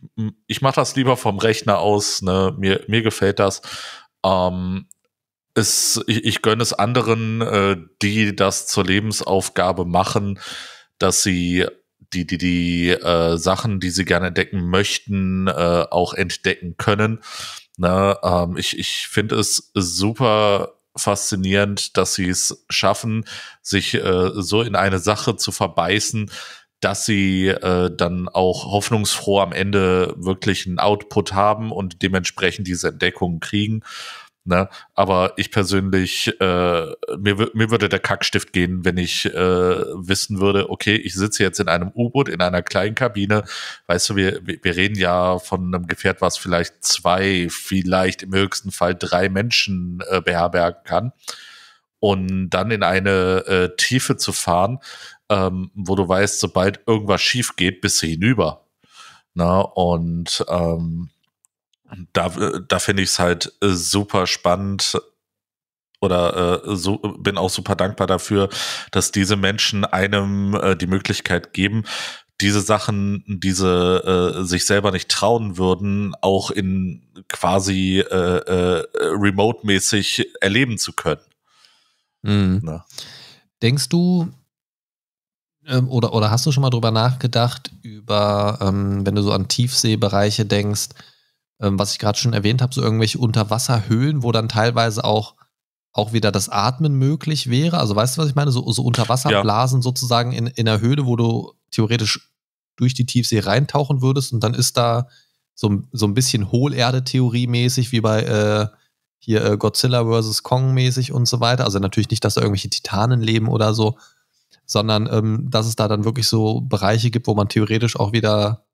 ich mache das lieber vom Rechner aus. Ne, mir, mir gefällt das. Ähm, es, ich, ich gönne es anderen, äh, die das zur Lebensaufgabe machen, dass sie die, die, die äh, Sachen, die sie gerne entdecken möchten, äh, auch entdecken können. Ne? Ähm, ich ich finde es super faszinierend, dass sie es schaffen, sich äh, so in eine Sache zu verbeißen, dass sie äh, dann auch hoffnungsfroh am Ende wirklich einen Output haben und dementsprechend diese Entdeckungen kriegen. Ne? Aber ich persönlich, äh, mir, mir würde der Kackstift gehen, wenn ich äh, wissen würde, okay, ich sitze jetzt in einem U-Boot, in einer kleinen Kabine. Weißt du, wir, wir reden ja von einem Gefährt, was vielleicht zwei, vielleicht im höchsten Fall drei Menschen äh, beherbergen kann. Und dann in eine äh, Tiefe zu fahren, ähm, wo du weißt, sobald irgendwas schief geht, bist du hinüber. Na, ne? und ähm, da, äh, da finde ich es halt äh, super spannend oder äh, so, bin auch super dankbar dafür, dass diese Menschen einem äh, die Möglichkeit geben, diese Sachen, diese äh, sich selber nicht trauen würden, auch in quasi äh, äh, remote-mäßig erleben zu können. Mhm. Ne? Denkst du, ähm, oder, oder hast du schon mal drüber nachgedacht, über, ähm, wenn du so an Tiefseebereiche denkst, ähm, was ich gerade schon erwähnt habe, so irgendwelche Unterwasserhöhlen, wo dann teilweise auch, auch wieder das Atmen möglich wäre. Also weißt du, was ich meine? So, so Unterwasserblasen ja. sozusagen in, in der Höhle, wo du theoretisch durch die Tiefsee reintauchen würdest und dann ist da so, so ein bisschen Hohlerde-Theorie mäßig, wie bei äh, hier äh, Godzilla vs. Kong mäßig und so weiter. Also natürlich nicht, dass da irgendwelche Titanen leben oder so, sondern ähm, dass es da dann wirklich so Bereiche gibt, wo man theoretisch auch wieder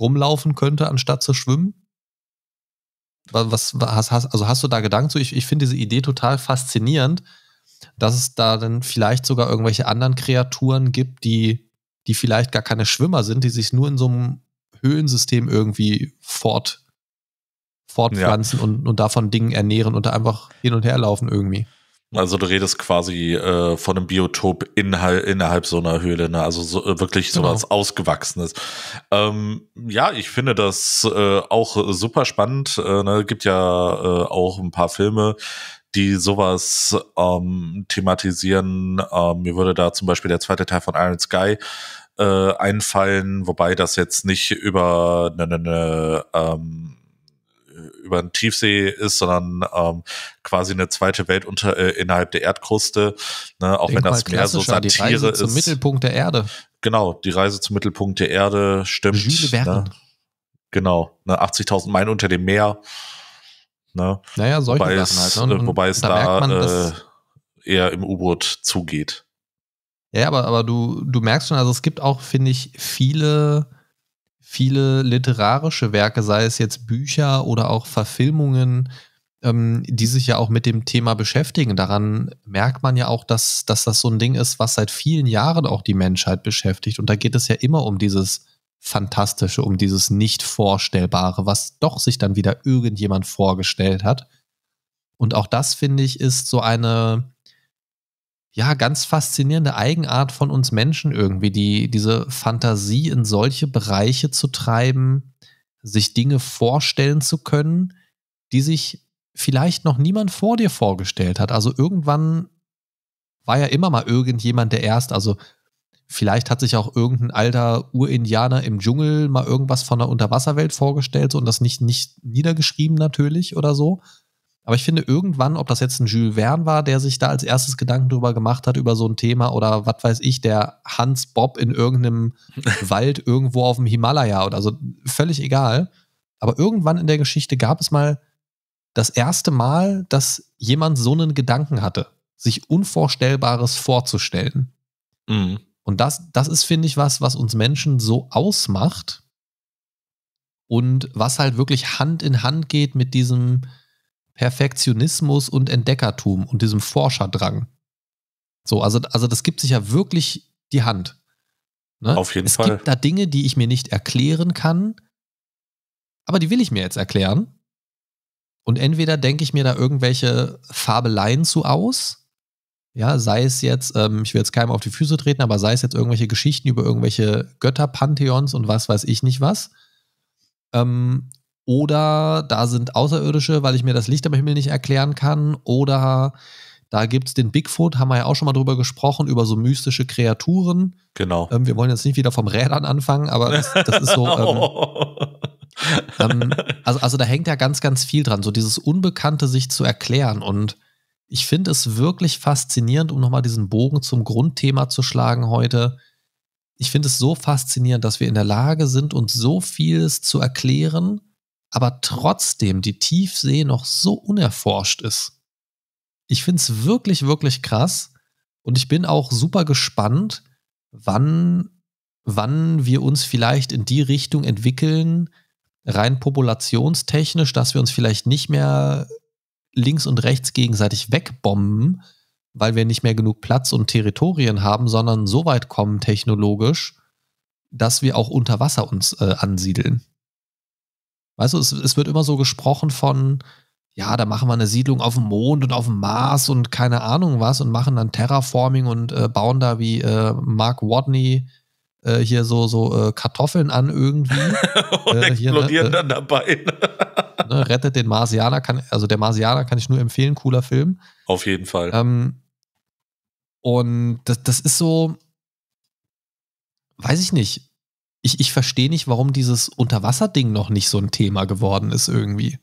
rumlaufen könnte, anstatt zu schwimmen was, hast, hast, also hast du da Gedanken zu? Ich, ich finde diese Idee total faszinierend, dass es da dann vielleicht sogar irgendwelche anderen Kreaturen gibt, die, die vielleicht gar keine Schwimmer sind, die sich nur in so einem Höhlensystem irgendwie fort, fortpflanzen ja. und, und davon Dingen ernähren und da einfach hin und her laufen irgendwie. Also du redest quasi äh, von einem Biotop innerhalb, innerhalb so einer Höhle, ne? also so, äh, wirklich so genau. was Ausgewachsenes. Ähm, ja, ich finde das äh, auch super spannend. Äh, ne? Gibt ja äh, auch ein paar Filme, die sowas ähm, thematisieren. Ähm, mir würde da zum Beispiel der zweite Teil von Iron Sky äh, einfallen, wobei das jetzt nicht über eine, eine, eine ähm, über den Tiefsee ist, sondern ähm, quasi eine zweite Welt unter, äh, innerhalb der Erdkruste, ne? auch Denk wenn das mehr so Satire die Reise ist. Zum Mittelpunkt der Erde. Genau, die Reise zum Mittelpunkt der Erde stimmt. Ne? Genau, ne? 80.000 Meilen unter dem Meer. Ne? Naja, solche wobei Sachen es, halt. Ne? Und, äh, wobei es da, da man, äh, eher im U-Boot zugeht. Ja, aber, aber du, du merkst schon, also es gibt auch, finde ich, viele viele literarische Werke, sei es jetzt Bücher oder auch Verfilmungen, ähm, die sich ja auch mit dem Thema beschäftigen. Daran merkt man ja auch, dass, dass das so ein Ding ist, was seit vielen Jahren auch die Menschheit beschäftigt. Und da geht es ja immer um dieses Fantastische, um dieses Nicht-Vorstellbare, was doch sich dann wieder irgendjemand vorgestellt hat. Und auch das, finde ich, ist so eine ja, ganz faszinierende Eigenart von uns Menschen irgendwie, die, diese Fantasie in solche Bereiche zu treiben, sich Dinge vorstellen zu können, die sich vielleicht noch niemand vor dir vorgestellt hat. Also irgendwann war ja immer mal irgendjemand der Erst, also vielleicht hat sich auch irgendein alter Urindianer im Dschungel mal irgendwas von der Unterwasserwelt vorgestellt und das nicht, nicht niedergeschrieben natürlich oder so. Aber ich finde irgendwann, ob das jetzt ein Jules Verne war, der sich da als erstes Gedanken drüber gemacht hat, über so ein Thema, oder was weiß ich, der Hans Bob in irgendeinem Wald irgendwo auf dem Himalaya oder so, völlig egal. Aber irgendwann in der Geschichte gab es mal das erste Mal, dass jemand so einen Gedanken hatte, sich Unvorstellbares vorzustellen. Mhm. Und das, das ist, finde ich, was, was uns Menschen so ausmacht und was halt wirklich Hand in Hand geht mit diesem, Perfektionismus und Entdeckertum und diesem Forscherdrang. So, also, also das gibt sich ja wirklich die Hand. Ne? Auf jeden es Fall. Es gibt da Dinge, die ich mir nicht erklären kann, aber die will ich mir jetzt erklären. Und entweder denke ich mir da irgendwelche Fabeleien zu aus, ja, sei es jetzt, ähm, ich will jetzt keinem auf die Füße treten, aber sei es jetzt irgendwelche Geschichten über irgendwelche Götterpantheons und was weiß ich nicht was. Ähm, oder da sind Außerirdische, weil ich mir das Licht am Himmel nicht erklären kann. Oder da gibt es den Bigfoot, haben wir ja auch schon mal drüber gesprochen, über so mystische Kreaturen. Genau. Ähm, wir wollen jetzt nicht wieder vom Rädern anfangen, aber das, das ist so. Ähm, oh. ähm, also, also da hängt ja ganz, ganz viel dran, so dieses Unbekannte sich zu erklären. Und ich finde es wirklich faszinierend, um nochmal diesen Bogen zum Grundthema zu schlagen heute. Ich finde es so faszinierend, dass wir in der Lage sind, uns so vieles zu erklären aber trotzdem die Tiefsee noch so unerforscht ist. Ich finde es wirklich, wirklich krass und ich bin auch super gespannt, wann, wann wir uns vielleicht in die Richtung entwickeln, rein populationstechnisch, dass wir uns vielleicht nicht mehr links und rechts gegenseitig wegbomben, weil wir nicht mehr genug Platz und Territorien haben, sondern so weit kommen technologisch, dass wir auch unter Wasser uns äh, ansiedeln. Weißt du, es, es wird immer so gesprochen von, ja, da machen wir eine Siedlung auf dem Mond und auf dem Mars und keine Ahnung was und machen dann Terraforming und äh, bauen da wie äh, Mark Watney äh, hier so, so äh, Kartoffeln an irgendwie. Äh, und explodieren hier, ne, äh, dann dabei. ne, rettet den Marsianer, kann, also der Marsianer kann ich nur empfehlen, cooler Film. Auf jeden Fall. Ähm, und das, das ist so, weiß ich nicht, ich, ich verstehe nicht, warum dieses Unterwasser-Ding noch nicht so ein Thema geworden ist irgendwie.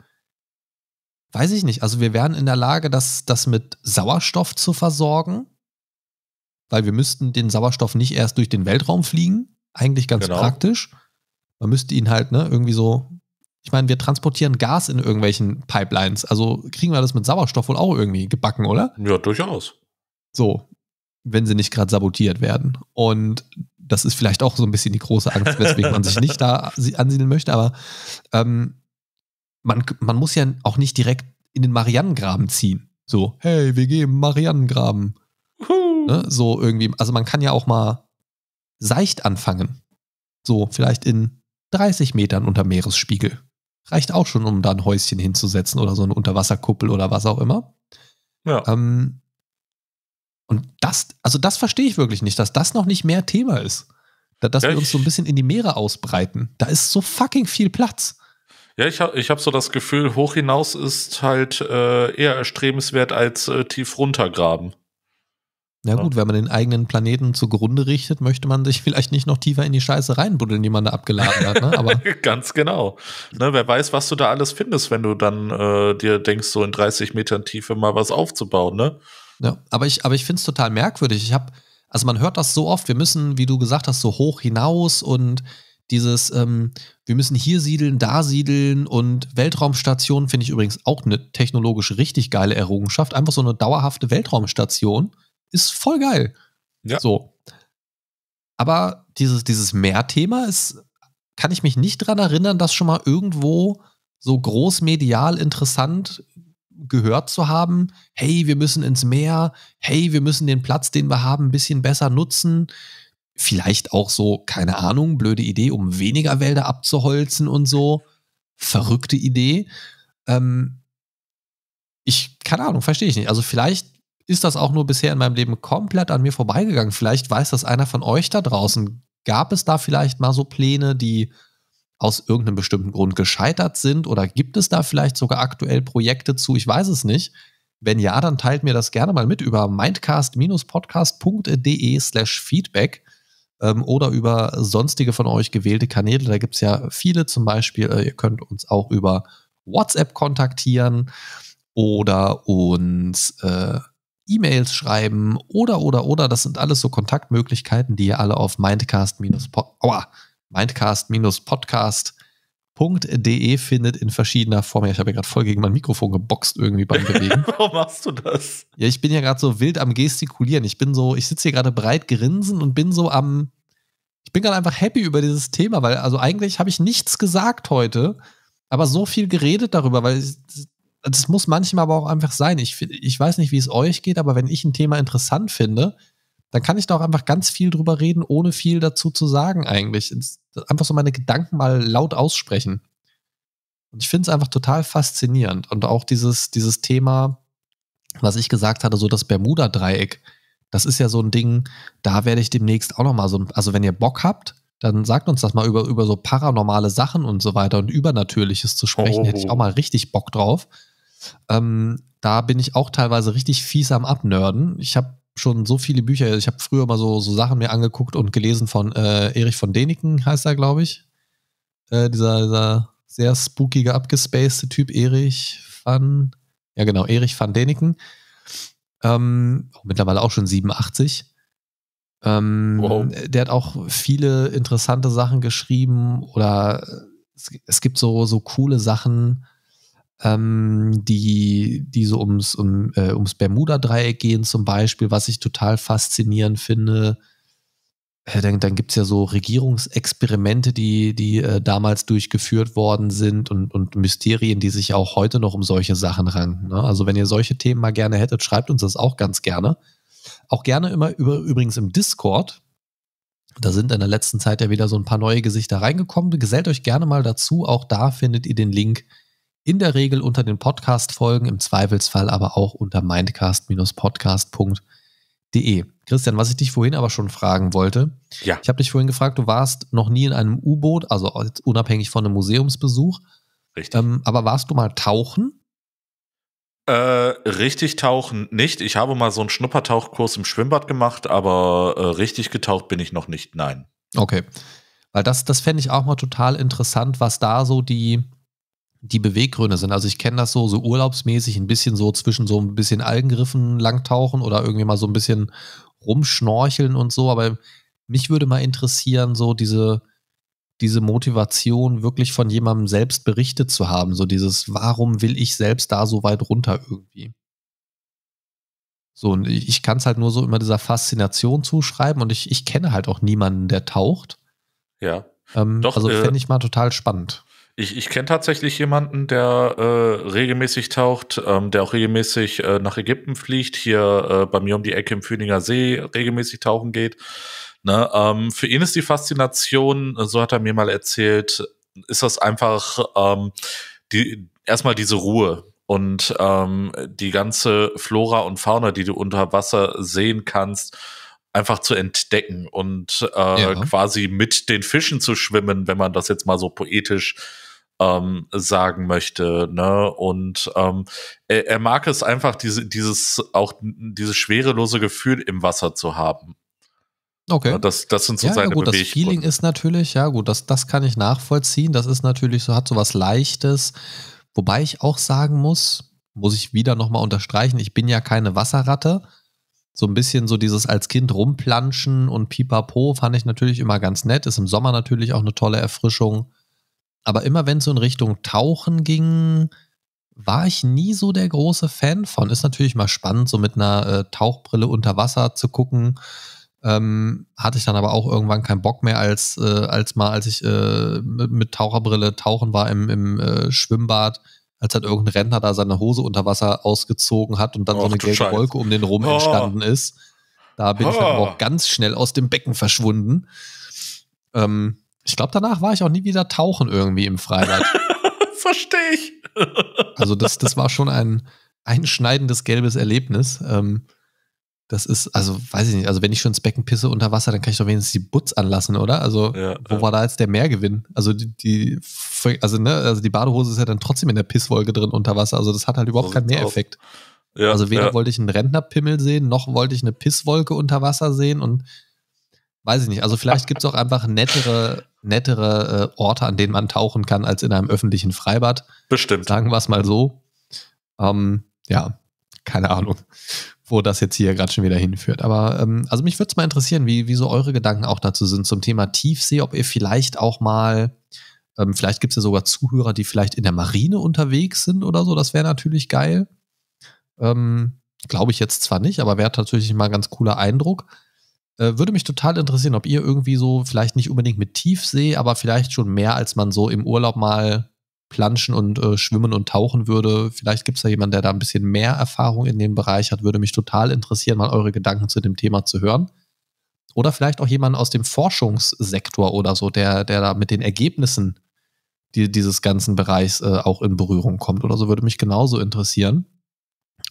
Weiß ich nicht. Also wir wären in der Lage, das, das mit Sauerstoff zu versorgen, weil wir müssten den Sauerstoff nicht erst durch den Weltraum fliegen. Eigentlich ganz genau. praktisch. Man müsste ihn halt, ne, irgendwie so. Ich meine, wir transportieren Gas in irgendwelchen Pipelines. Also kriegen wir das mit Sauerstoff wohl auch irgendwie gebacken, oder? Ja, durchaus. So, wenn sie nicht gerade sabotiert werden. Und das ist vielleicht auch so ein bisschen die große Angst, weswegen man sich nicht da ansiedeln möchte, aber ähm, man, man muss ja auch nicht direkt in den Marianengraben ziehen. So, hey, wir gehen Marianengraben. Ne? So irgendwie. Also man kann ja auch mal seicht anfangen. So, vielleicht in 30 Metern unter Meeresspiegel. Reicht auch schon, um da ein Häuschen hinzusetzen oder so eine Unterwasserkuppel oder was auch immer. Ja. Ähm, und das, also das verstehe ich wirklich nicht, dass das noch nicht mehr Thema ist. Dass ja, wir uns so ein bisschen in die Meere ausbreiten. Da ist so fucking viel Platz. Ja, ich habe ich hab so das Gefühl, hoch hinaus ist halt äh, eher erstrebenswert als äh, tief runtergraben. Ja, ja gut, wenn man den eigenen Planeten zugrunde richtet, möchte man sich vielleicht nicht noch tiefer in die Scheiße reinbuddeln, die man da abgeladen hat. Ne? Aber Ganz genau. Ne, wer weiß, was du da alles findest, wenn du dann äh, dir denkst, so in 30 Metern Tiefe mal was aufzubauen. Ne? Ja, ne? aber ich, aber ich finde es total merkwürdig. Ich habe, also man hört das so oft, wir müssen, wie du gesagt hast, so hoch hinaus und dieses, ähm, wir müssen hier siedeln, da siedeln und Weltraumstation finde ich übrigens auch eine technologisch richtig geile Errungenschaft. Einfach so eine dauerhafte Weltraumstation ist voll geil. Ja. So. Aber dieses, dieses Mehrthema ist, kann ich mich nicht daran erinnern, dass schon mal irgendwo so großmedial interessant gehört zu haben, hey, wir müssen ins Meer, hey, wir müssen den Platz, den wir haben, ein bisschen besser nutzen. Vielleicht auch so, keine Ahnung, blöde Idee, um weniger Wälder abzuholzen und so. Verrückte Idee. Ähm, ich, keine Ahnung, verstehe ich nicht. Also vielleicht ist das auch nur bisher in meinem Leben komplett an mir vorbeigegangen. Vielleicht weiß das einer von euch da draußen. Gab es da vielleicht mal so Pläne, die aus irgendeinem bestimmten Grund gescheitert sind oder gibt es da vielleicht sogar aktuell Projekte zu? Ich weiß es nicht. Wenn ja, dann teilt mir das gerne mal mit über mindcast-podcast.de slash feedback ähm, oder über sonstige von euch gewählte Kanäle. Da gibt es ja viele zum Beispiel. Äh, ihr könnt uns auch über WhatsApp kontaktieren oder uns äh, E-Mails schreiben oder oder oder. Das sind alles so Kontaktmöglichkeiten, die ihr alle auf mindcast-podcast mindcast-podcast.de findet in verschiedener Form. Ich habe ja gerade voll gegen mein Mikrofon geboxt irgendwie beim Bewegen. Warum machst du das? Ja, ich bin ja gerade so wild am gestikulieren. Ich bin so, ich sitze hier gerade breit grinsen und bin so am ich bin gerade einfach happy über dieses Thema, weil also eigentlich habe ich nichts gesagt heute, aber so viel geredet darüber, weil ich, das muss manchmal aber auch einfach sein. Ich, ich weiß nicht, wie es euch geht, aber wenn ich ein Thema interessant finde, dann kann ich da auch einfach ganz viel drüber reden, ohne viel dazu zu sagen eigentlich. Einfach so meine Gedanken mal laut aussprechen. Und ich finde es einfach total faszinierend. Und auch dieses, dieses Thema, was ich gesagt hatte, so das Bermuda-Dreieck, das ist ja so ein Ding, da werde ich demnächst auch nochmal so, also wenn ihr Bock habt, dann sagt uns das mal über, über so paranormale Sachen und so weiter und Übernatürliches zu sprechen, oh. hätte ich auch oh. mal richtig Bock drauf. Ähm, da bin ich auch teilweise richtig fies am Abnörden. Ich habe schon so viele Bücher. Ich habe früher mal so, so Sachen mir angeguckt und gelesen von äh, Erich von Däniken, heißt er, glaube ich. Äh, dieser, dieser sehr spookige, abgespacede Typ, Erich van, ja genau, Erich van Däniken. Ähm, mittlerweile auch schon 87. Ähm, wow. Der hat auch viele interessante Sachen geschrieben oder es, es gibt so, so coole Sachen, ähm, die, die so ums, um, äh, ums Bermuda-Dreieck gehen zum Beispiel, was ich total faszinierend finde. Äh, dann, dann gibt es ja so Regierungsexperimente, die, die äh, damals durchgeführt worden sind und, und Mysterien, die sich auch heute noch um solche Sachen ranken. Ne? Also wenn ihr solche Themen mal gerne hättet, schreibt uns das auch ganz gerne. Auch gerne immer über, übrigens im Discord. Da sind in der letzten Zeit ja wieder so ein paar neue Gesichter reingekommen. Gesellt euch gerne mal dazu. Auch da findet ihr den Link in der Regel unter den Podcast-Folgen, im Zweifelsfall aber auch unter mindcast-podcast.de. Christian, was ich dich vorhin aber schon fragen wollte. Ja. Ich habe dich vorhin gefragt, du warst noch nie in einem U-Boot, also unabhängig von einem Museumsbesuch. Richtig. Ähm, aber warst du mal tauchen? Äh, richtig tauchen nicht. Ich habe mal so einen Schnuppertauchkurs im Schwimmbad gemacht, aber äh, richtig getaucht bin ich noch nicht. Nein. Okay. Weil das, das fände ich auch mal total interessant, was da so die, die Beweggründe sind. Also ich kenne das so, so urlaubsmäßig, ein bisschen so zwischen so ein bisschen Algengriffen langtauchen oder irgendwie mal so ein bisschen rumschnorcheln und so, aber mich würde mal interessieren, so diese, diese Motivation wirklich von jemandem selbst berichtet zu haben, so dieses, warum will ich selbst da so weit runter irgendwie? So, und ich, ich kann es halt nur so immer dieser Faszination zuschreiben und ich, ich kenne halt auch niemanden, der taucht. Ja. Ähm, Doch, also äh, fände ich mal total spannend. Ich, ich kenne tatsächlich jemanden, der äh, regelmäßig taucht, ähm, der auch regelmäßig äh, nach Ägypten fliegt, hier äh, bei mir um die Ecke im Fühlinger See regelmäßig tauchen geht. Ne? Ähm, für ihn ist die Faszination, so hat er mir mal erzählt, ist das einfach ähm, die, erstmal diese Ruhe, und ähm, die ganze Flora und Fauna, die du unter Wasser sehen kannst, einfach zu entdecken und äh, ja. quasi mit den Fischen zu schwimmen, wenn man das jetzt mal so poetisch ähm, sagen möchte. Ne? Und ähm, er, er, mag es einfach, diese, dieses, auch dieses schwerelose Gefühl im Wasser zu haben. Okay. Ne, das, das sind so ja, seine ja, gut, Das Feeling ist natürlich, ja gut, das, das kann ich nachvollziehen. Das ist natürlich so, hat so was Leichtes. Wobei ich auch sagen muss, muss ich wieder nochmal unterstreichen, ich bin ja keine Wasserratte. So ein bisschen so dieses als Kind rumplanschen und pipapo fand ich natürlich immer ganz nett. Ist im Sommer natürlich auch eine tolle Erfrischung. Aber immer wenn es so in Richtung Tauchen ging, war ich nie so der große Fan von. Ist natürlich mal spannend, so mit einer äh, Tauchbrille unter Wasser zu gucken. Ähm, hatte ich dann aber auch irgendwann keinen Bock mehr, als, äh, als mal, als ich äh, mit, mit, Taucherbrille tauchen war im, im äh, Schwimmbad, als halt irgendein Rentner da seine Hose unter Wasser ausgezogen hat und dann Och, so eine gelbe Scheiße. Wolke um den rum oh. entstanden ist. Da bin oh. ich dann oh. auch ganz schnell aus dem Becken verschwunden. Ähm, ich glaube, danach war ich auch nie wieder tauchen irgendwie im Freibad. Verstehe ich. also das, das war schon ein einschneidendes gelbes Erlebnis. Ähm, das ist, also weiß ich nicht, also wenn ich schon ins Becken pisse unter Wasser, dann kann ich doch wenigstens die Butz anlassen, oder? Also ja, wo ja. war da jetzt der Mehrgewinn? Also die, die, also, ne, also die Badehose ist ja dann trotzdem in der Pisswolke drin unter Wasser. Also das hat halt überhaupt so keinen Mehreffekt. Ja, also weder wollte ich einen Rentnerpimmel sehen, noch wollte ich eine Pisswolke unter Wasser sehen und weiß ich nicht. Also vielleicht gibt es auch einfach nettere nettere äh, Orte, an denen man tauchen kann, als in einem öffentlichen Freibad. Bestimmt. Sagen wir es mal so. Ähm, ja, keine Ahnung, wo das jetzt hier gerade schon wieder hinführt. Aber ähm, also mich würde es mal interessieren, wie, wie so eure Gedanken auch dazu sind zum Thema Tiefsee, ob ihr vielleicht auch mal, ähm, vielleicht gibt es ja sogar Zuhörer, die vielleicht in der Marine unterwegs sind oder so, das wäre natürlich geil. Ähm, Glaube ich jetzt zwar nicht, aber wäre tatsächlich mal ein ganz cooler Eindruck. Äh, würde mich total interessieren, ob ihr irgendwie so vielleicht nicht unbedingt mit Tiefsee, aber vielleicht schon mehr, als man so im Urlaub mal planschen und äh, schwimmen und tauchen würde. Vielleicht gibt es da jemanden, der da ein bisschen mehr Erfahrung in dem Bereich hat. Würde mich total interessieren, mal eure Gedanken zu dem Thema zu hören. Oder vielleicht auch jemanden aus dem Forschungssektor oder so, der, der da mit den Ergebnissen die, dieses ganzen Bereichs äh, auch in Berührung kommt oder so, würde mich genauso interessieren.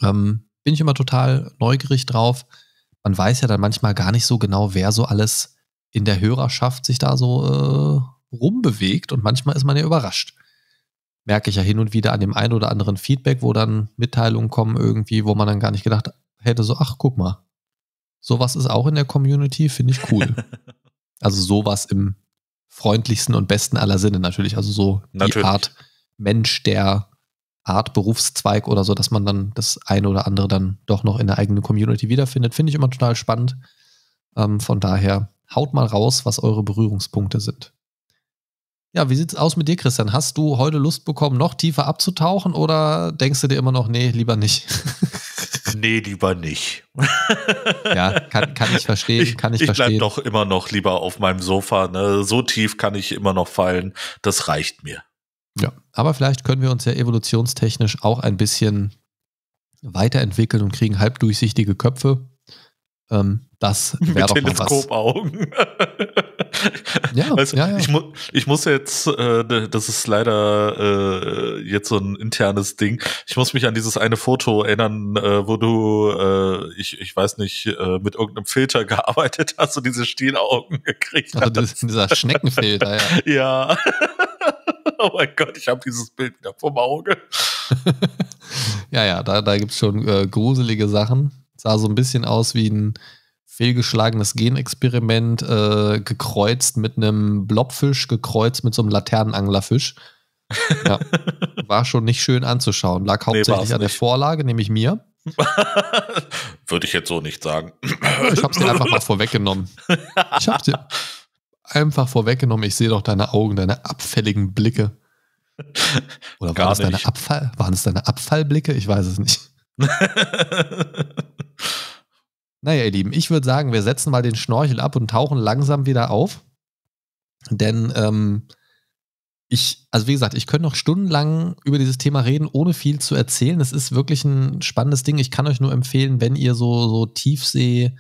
Ähm, bin ich immer total neugierig drauf man weiß ja dann manchmal gar nicht so genau, wer so alles in der Hörerschaft sich da so äh, rumbewegt und manchmal ist man ja überrascht. Merke ich ja hin und wieder an dem einen oder anderen Feedback, wo dann Mitteilungen kommen irgendwie, wo man dann gar nicht gedacht hätte, so, ach, guck mal, sowas ist auch in der Community, finde ich cool. also sowas im freundlichsten und besten aller Sinne natürlich, also so Natürlich. die Art Mensch, der Art, Berufszweig oder so, dass man dann das eine oder andere dann doch noch in der eigenen Community wiederfindet. Finde ich immer total spannend. Ähm, von daher haut mal raus, was eure Berührungspunkte sind. Ja, wie sieht's aus mit dir, Christian? Hast du heute Lust bekommen, noch tiefer abzutauchen oder denkst du dir immer noch, nee, lieber nicht? nee, lieber nicht. ja, kann, kann ich verstehen. Ich, kann ich, ich verstehen. doch immer noch lieber auf meinem Sofa. Ne? So tief kann ich immer noch fallen. Das reicht mir. Ja, aber vielleicht können wir uns ja evolutionstechnisch auch ein bisschen weiterentwickeln und kriegen halbdurchsichtige Köpfe. Ähm, das wäre doch Teleskopaugen. ja, weißt du, ja, ja. Ich, mu ich muss jetzt, äh, das ist leider äh, jetzt so ein internes Ding. Ich muss mich an dieses eine Foto erinnern, äh, wo du, äh, ich, ich weiß nicht, äh, mit irgendeinem Filter gearbeitet hast und diese Stielaugen gekriegt also hast. Also das, dieser Schneckenfilter, ja. ja. Oh mein Gott, ich habe dieses Bild wieder vor dem Auge. ja, ja, da, da gibt es schon äh, gruselige Sachen. Sah so ein bisschen aus wie ein fehlgeschlagenes Genexperiment, äh, gekreuzt mit einem Blobfisch, gekreuzt mit so einem Laternenanglerfisch. Ja, war schon nicht schön anzuschauen. Lag hauptsächlich nee, an der Vorlage, nämlich mir. Würde ich jetzt so nicht sagen. Ich hab's dir einfach mal vorweggenommen. Ich hab's dir, einfach vorweggenommen, ich sehe doch deine Augen, deine abfälligen Blicke. Oder waren es, deine Abfall, waren es deine Abfallblicke? Ich weiß es nicht. naja, ihr Lieben, ich würde sagen, wir setzen mal den Schnorchel ab und tauchen langsam wieder auf. Denn ähm, ich, also wie gesagt, ich könnte noch stundenlang über dieses Thema reden, ohne viel zu erzählen. Es ist wirklich ein spannendes Ding. Ich kann euch nur empfehlen, wenn ihr so, so Tiefsee-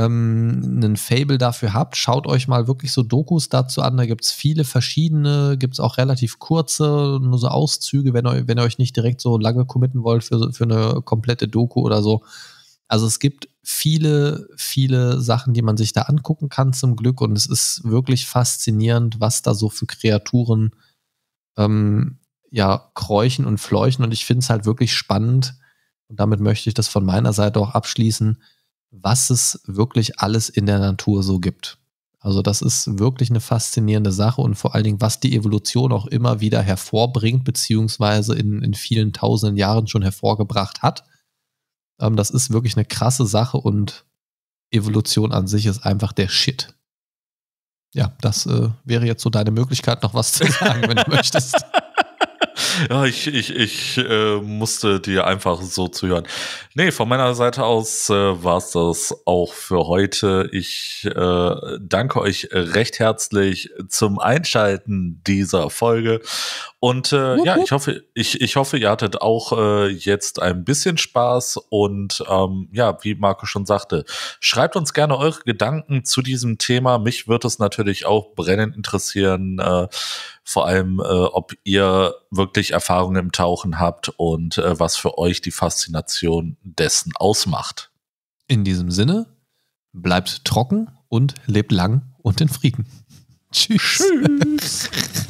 ähm, ein Fable dafür habt, schaut euch mal wirklich so Dokus dazu an. Da gibt es viele verschiedene, gibt es auch relativ kurze, nur so Auszüge, wenn, eu wenn ihr euch nicht direkt so lange committen wollt für, für eine komplette Doku oder so. Also es gibt viele, viele Sachen, die man sich da angucken kann zum Glück und es ist wirklich faszinierend, was da so für Kreaturen ähm, ja kräuchen und fleuchen und ich finde es halt wirklich spannend und damit möchte ich das von meiner Seite auch abschließen, was es wirklich alles in der Natur so gibt. Also das ist wirklich eine faszinierende Sache und vor allen Dingen, was die Evolution auch immer wieder hervorbringt, beziehungsweise in, in vielen tausenden Jahren schon hervorgebracht hat. Ähm, das ist wirklich eine krasse Sache und Evolution an sich ist einfach der Shit. Ja, das äh, wäre jetzt so deine Möglichkeit, noch was zu sagen, wenn du möchtest ja, ich, ich, ich äh, musste dir einfach so zuhören. Nee, von meiner Seite aus äh, war das auch für heute. Ich äh, danke euch recht herzlich zum Einschalten dieser Folge. Und äh, ja, ich hoffe, ich, ich hoffe, ihr hattet auch äh, jetzt ein bisschen Spaß. Und ähm, ja, wie Marco schon sagte, schreibt uns gerne eure Gedanken zu diesem Thema. Mich wird es natürlich auch brennend interessieren, äh, vor allem, äh, ob ihr wirklich wenig Erfahrung im Tauchen habt und äh, was für euch die Faszination dessen ausmacht. In diesem Sinne, bleibt trocken und lebt lang und in Frieden. Tschüss. Tschüss.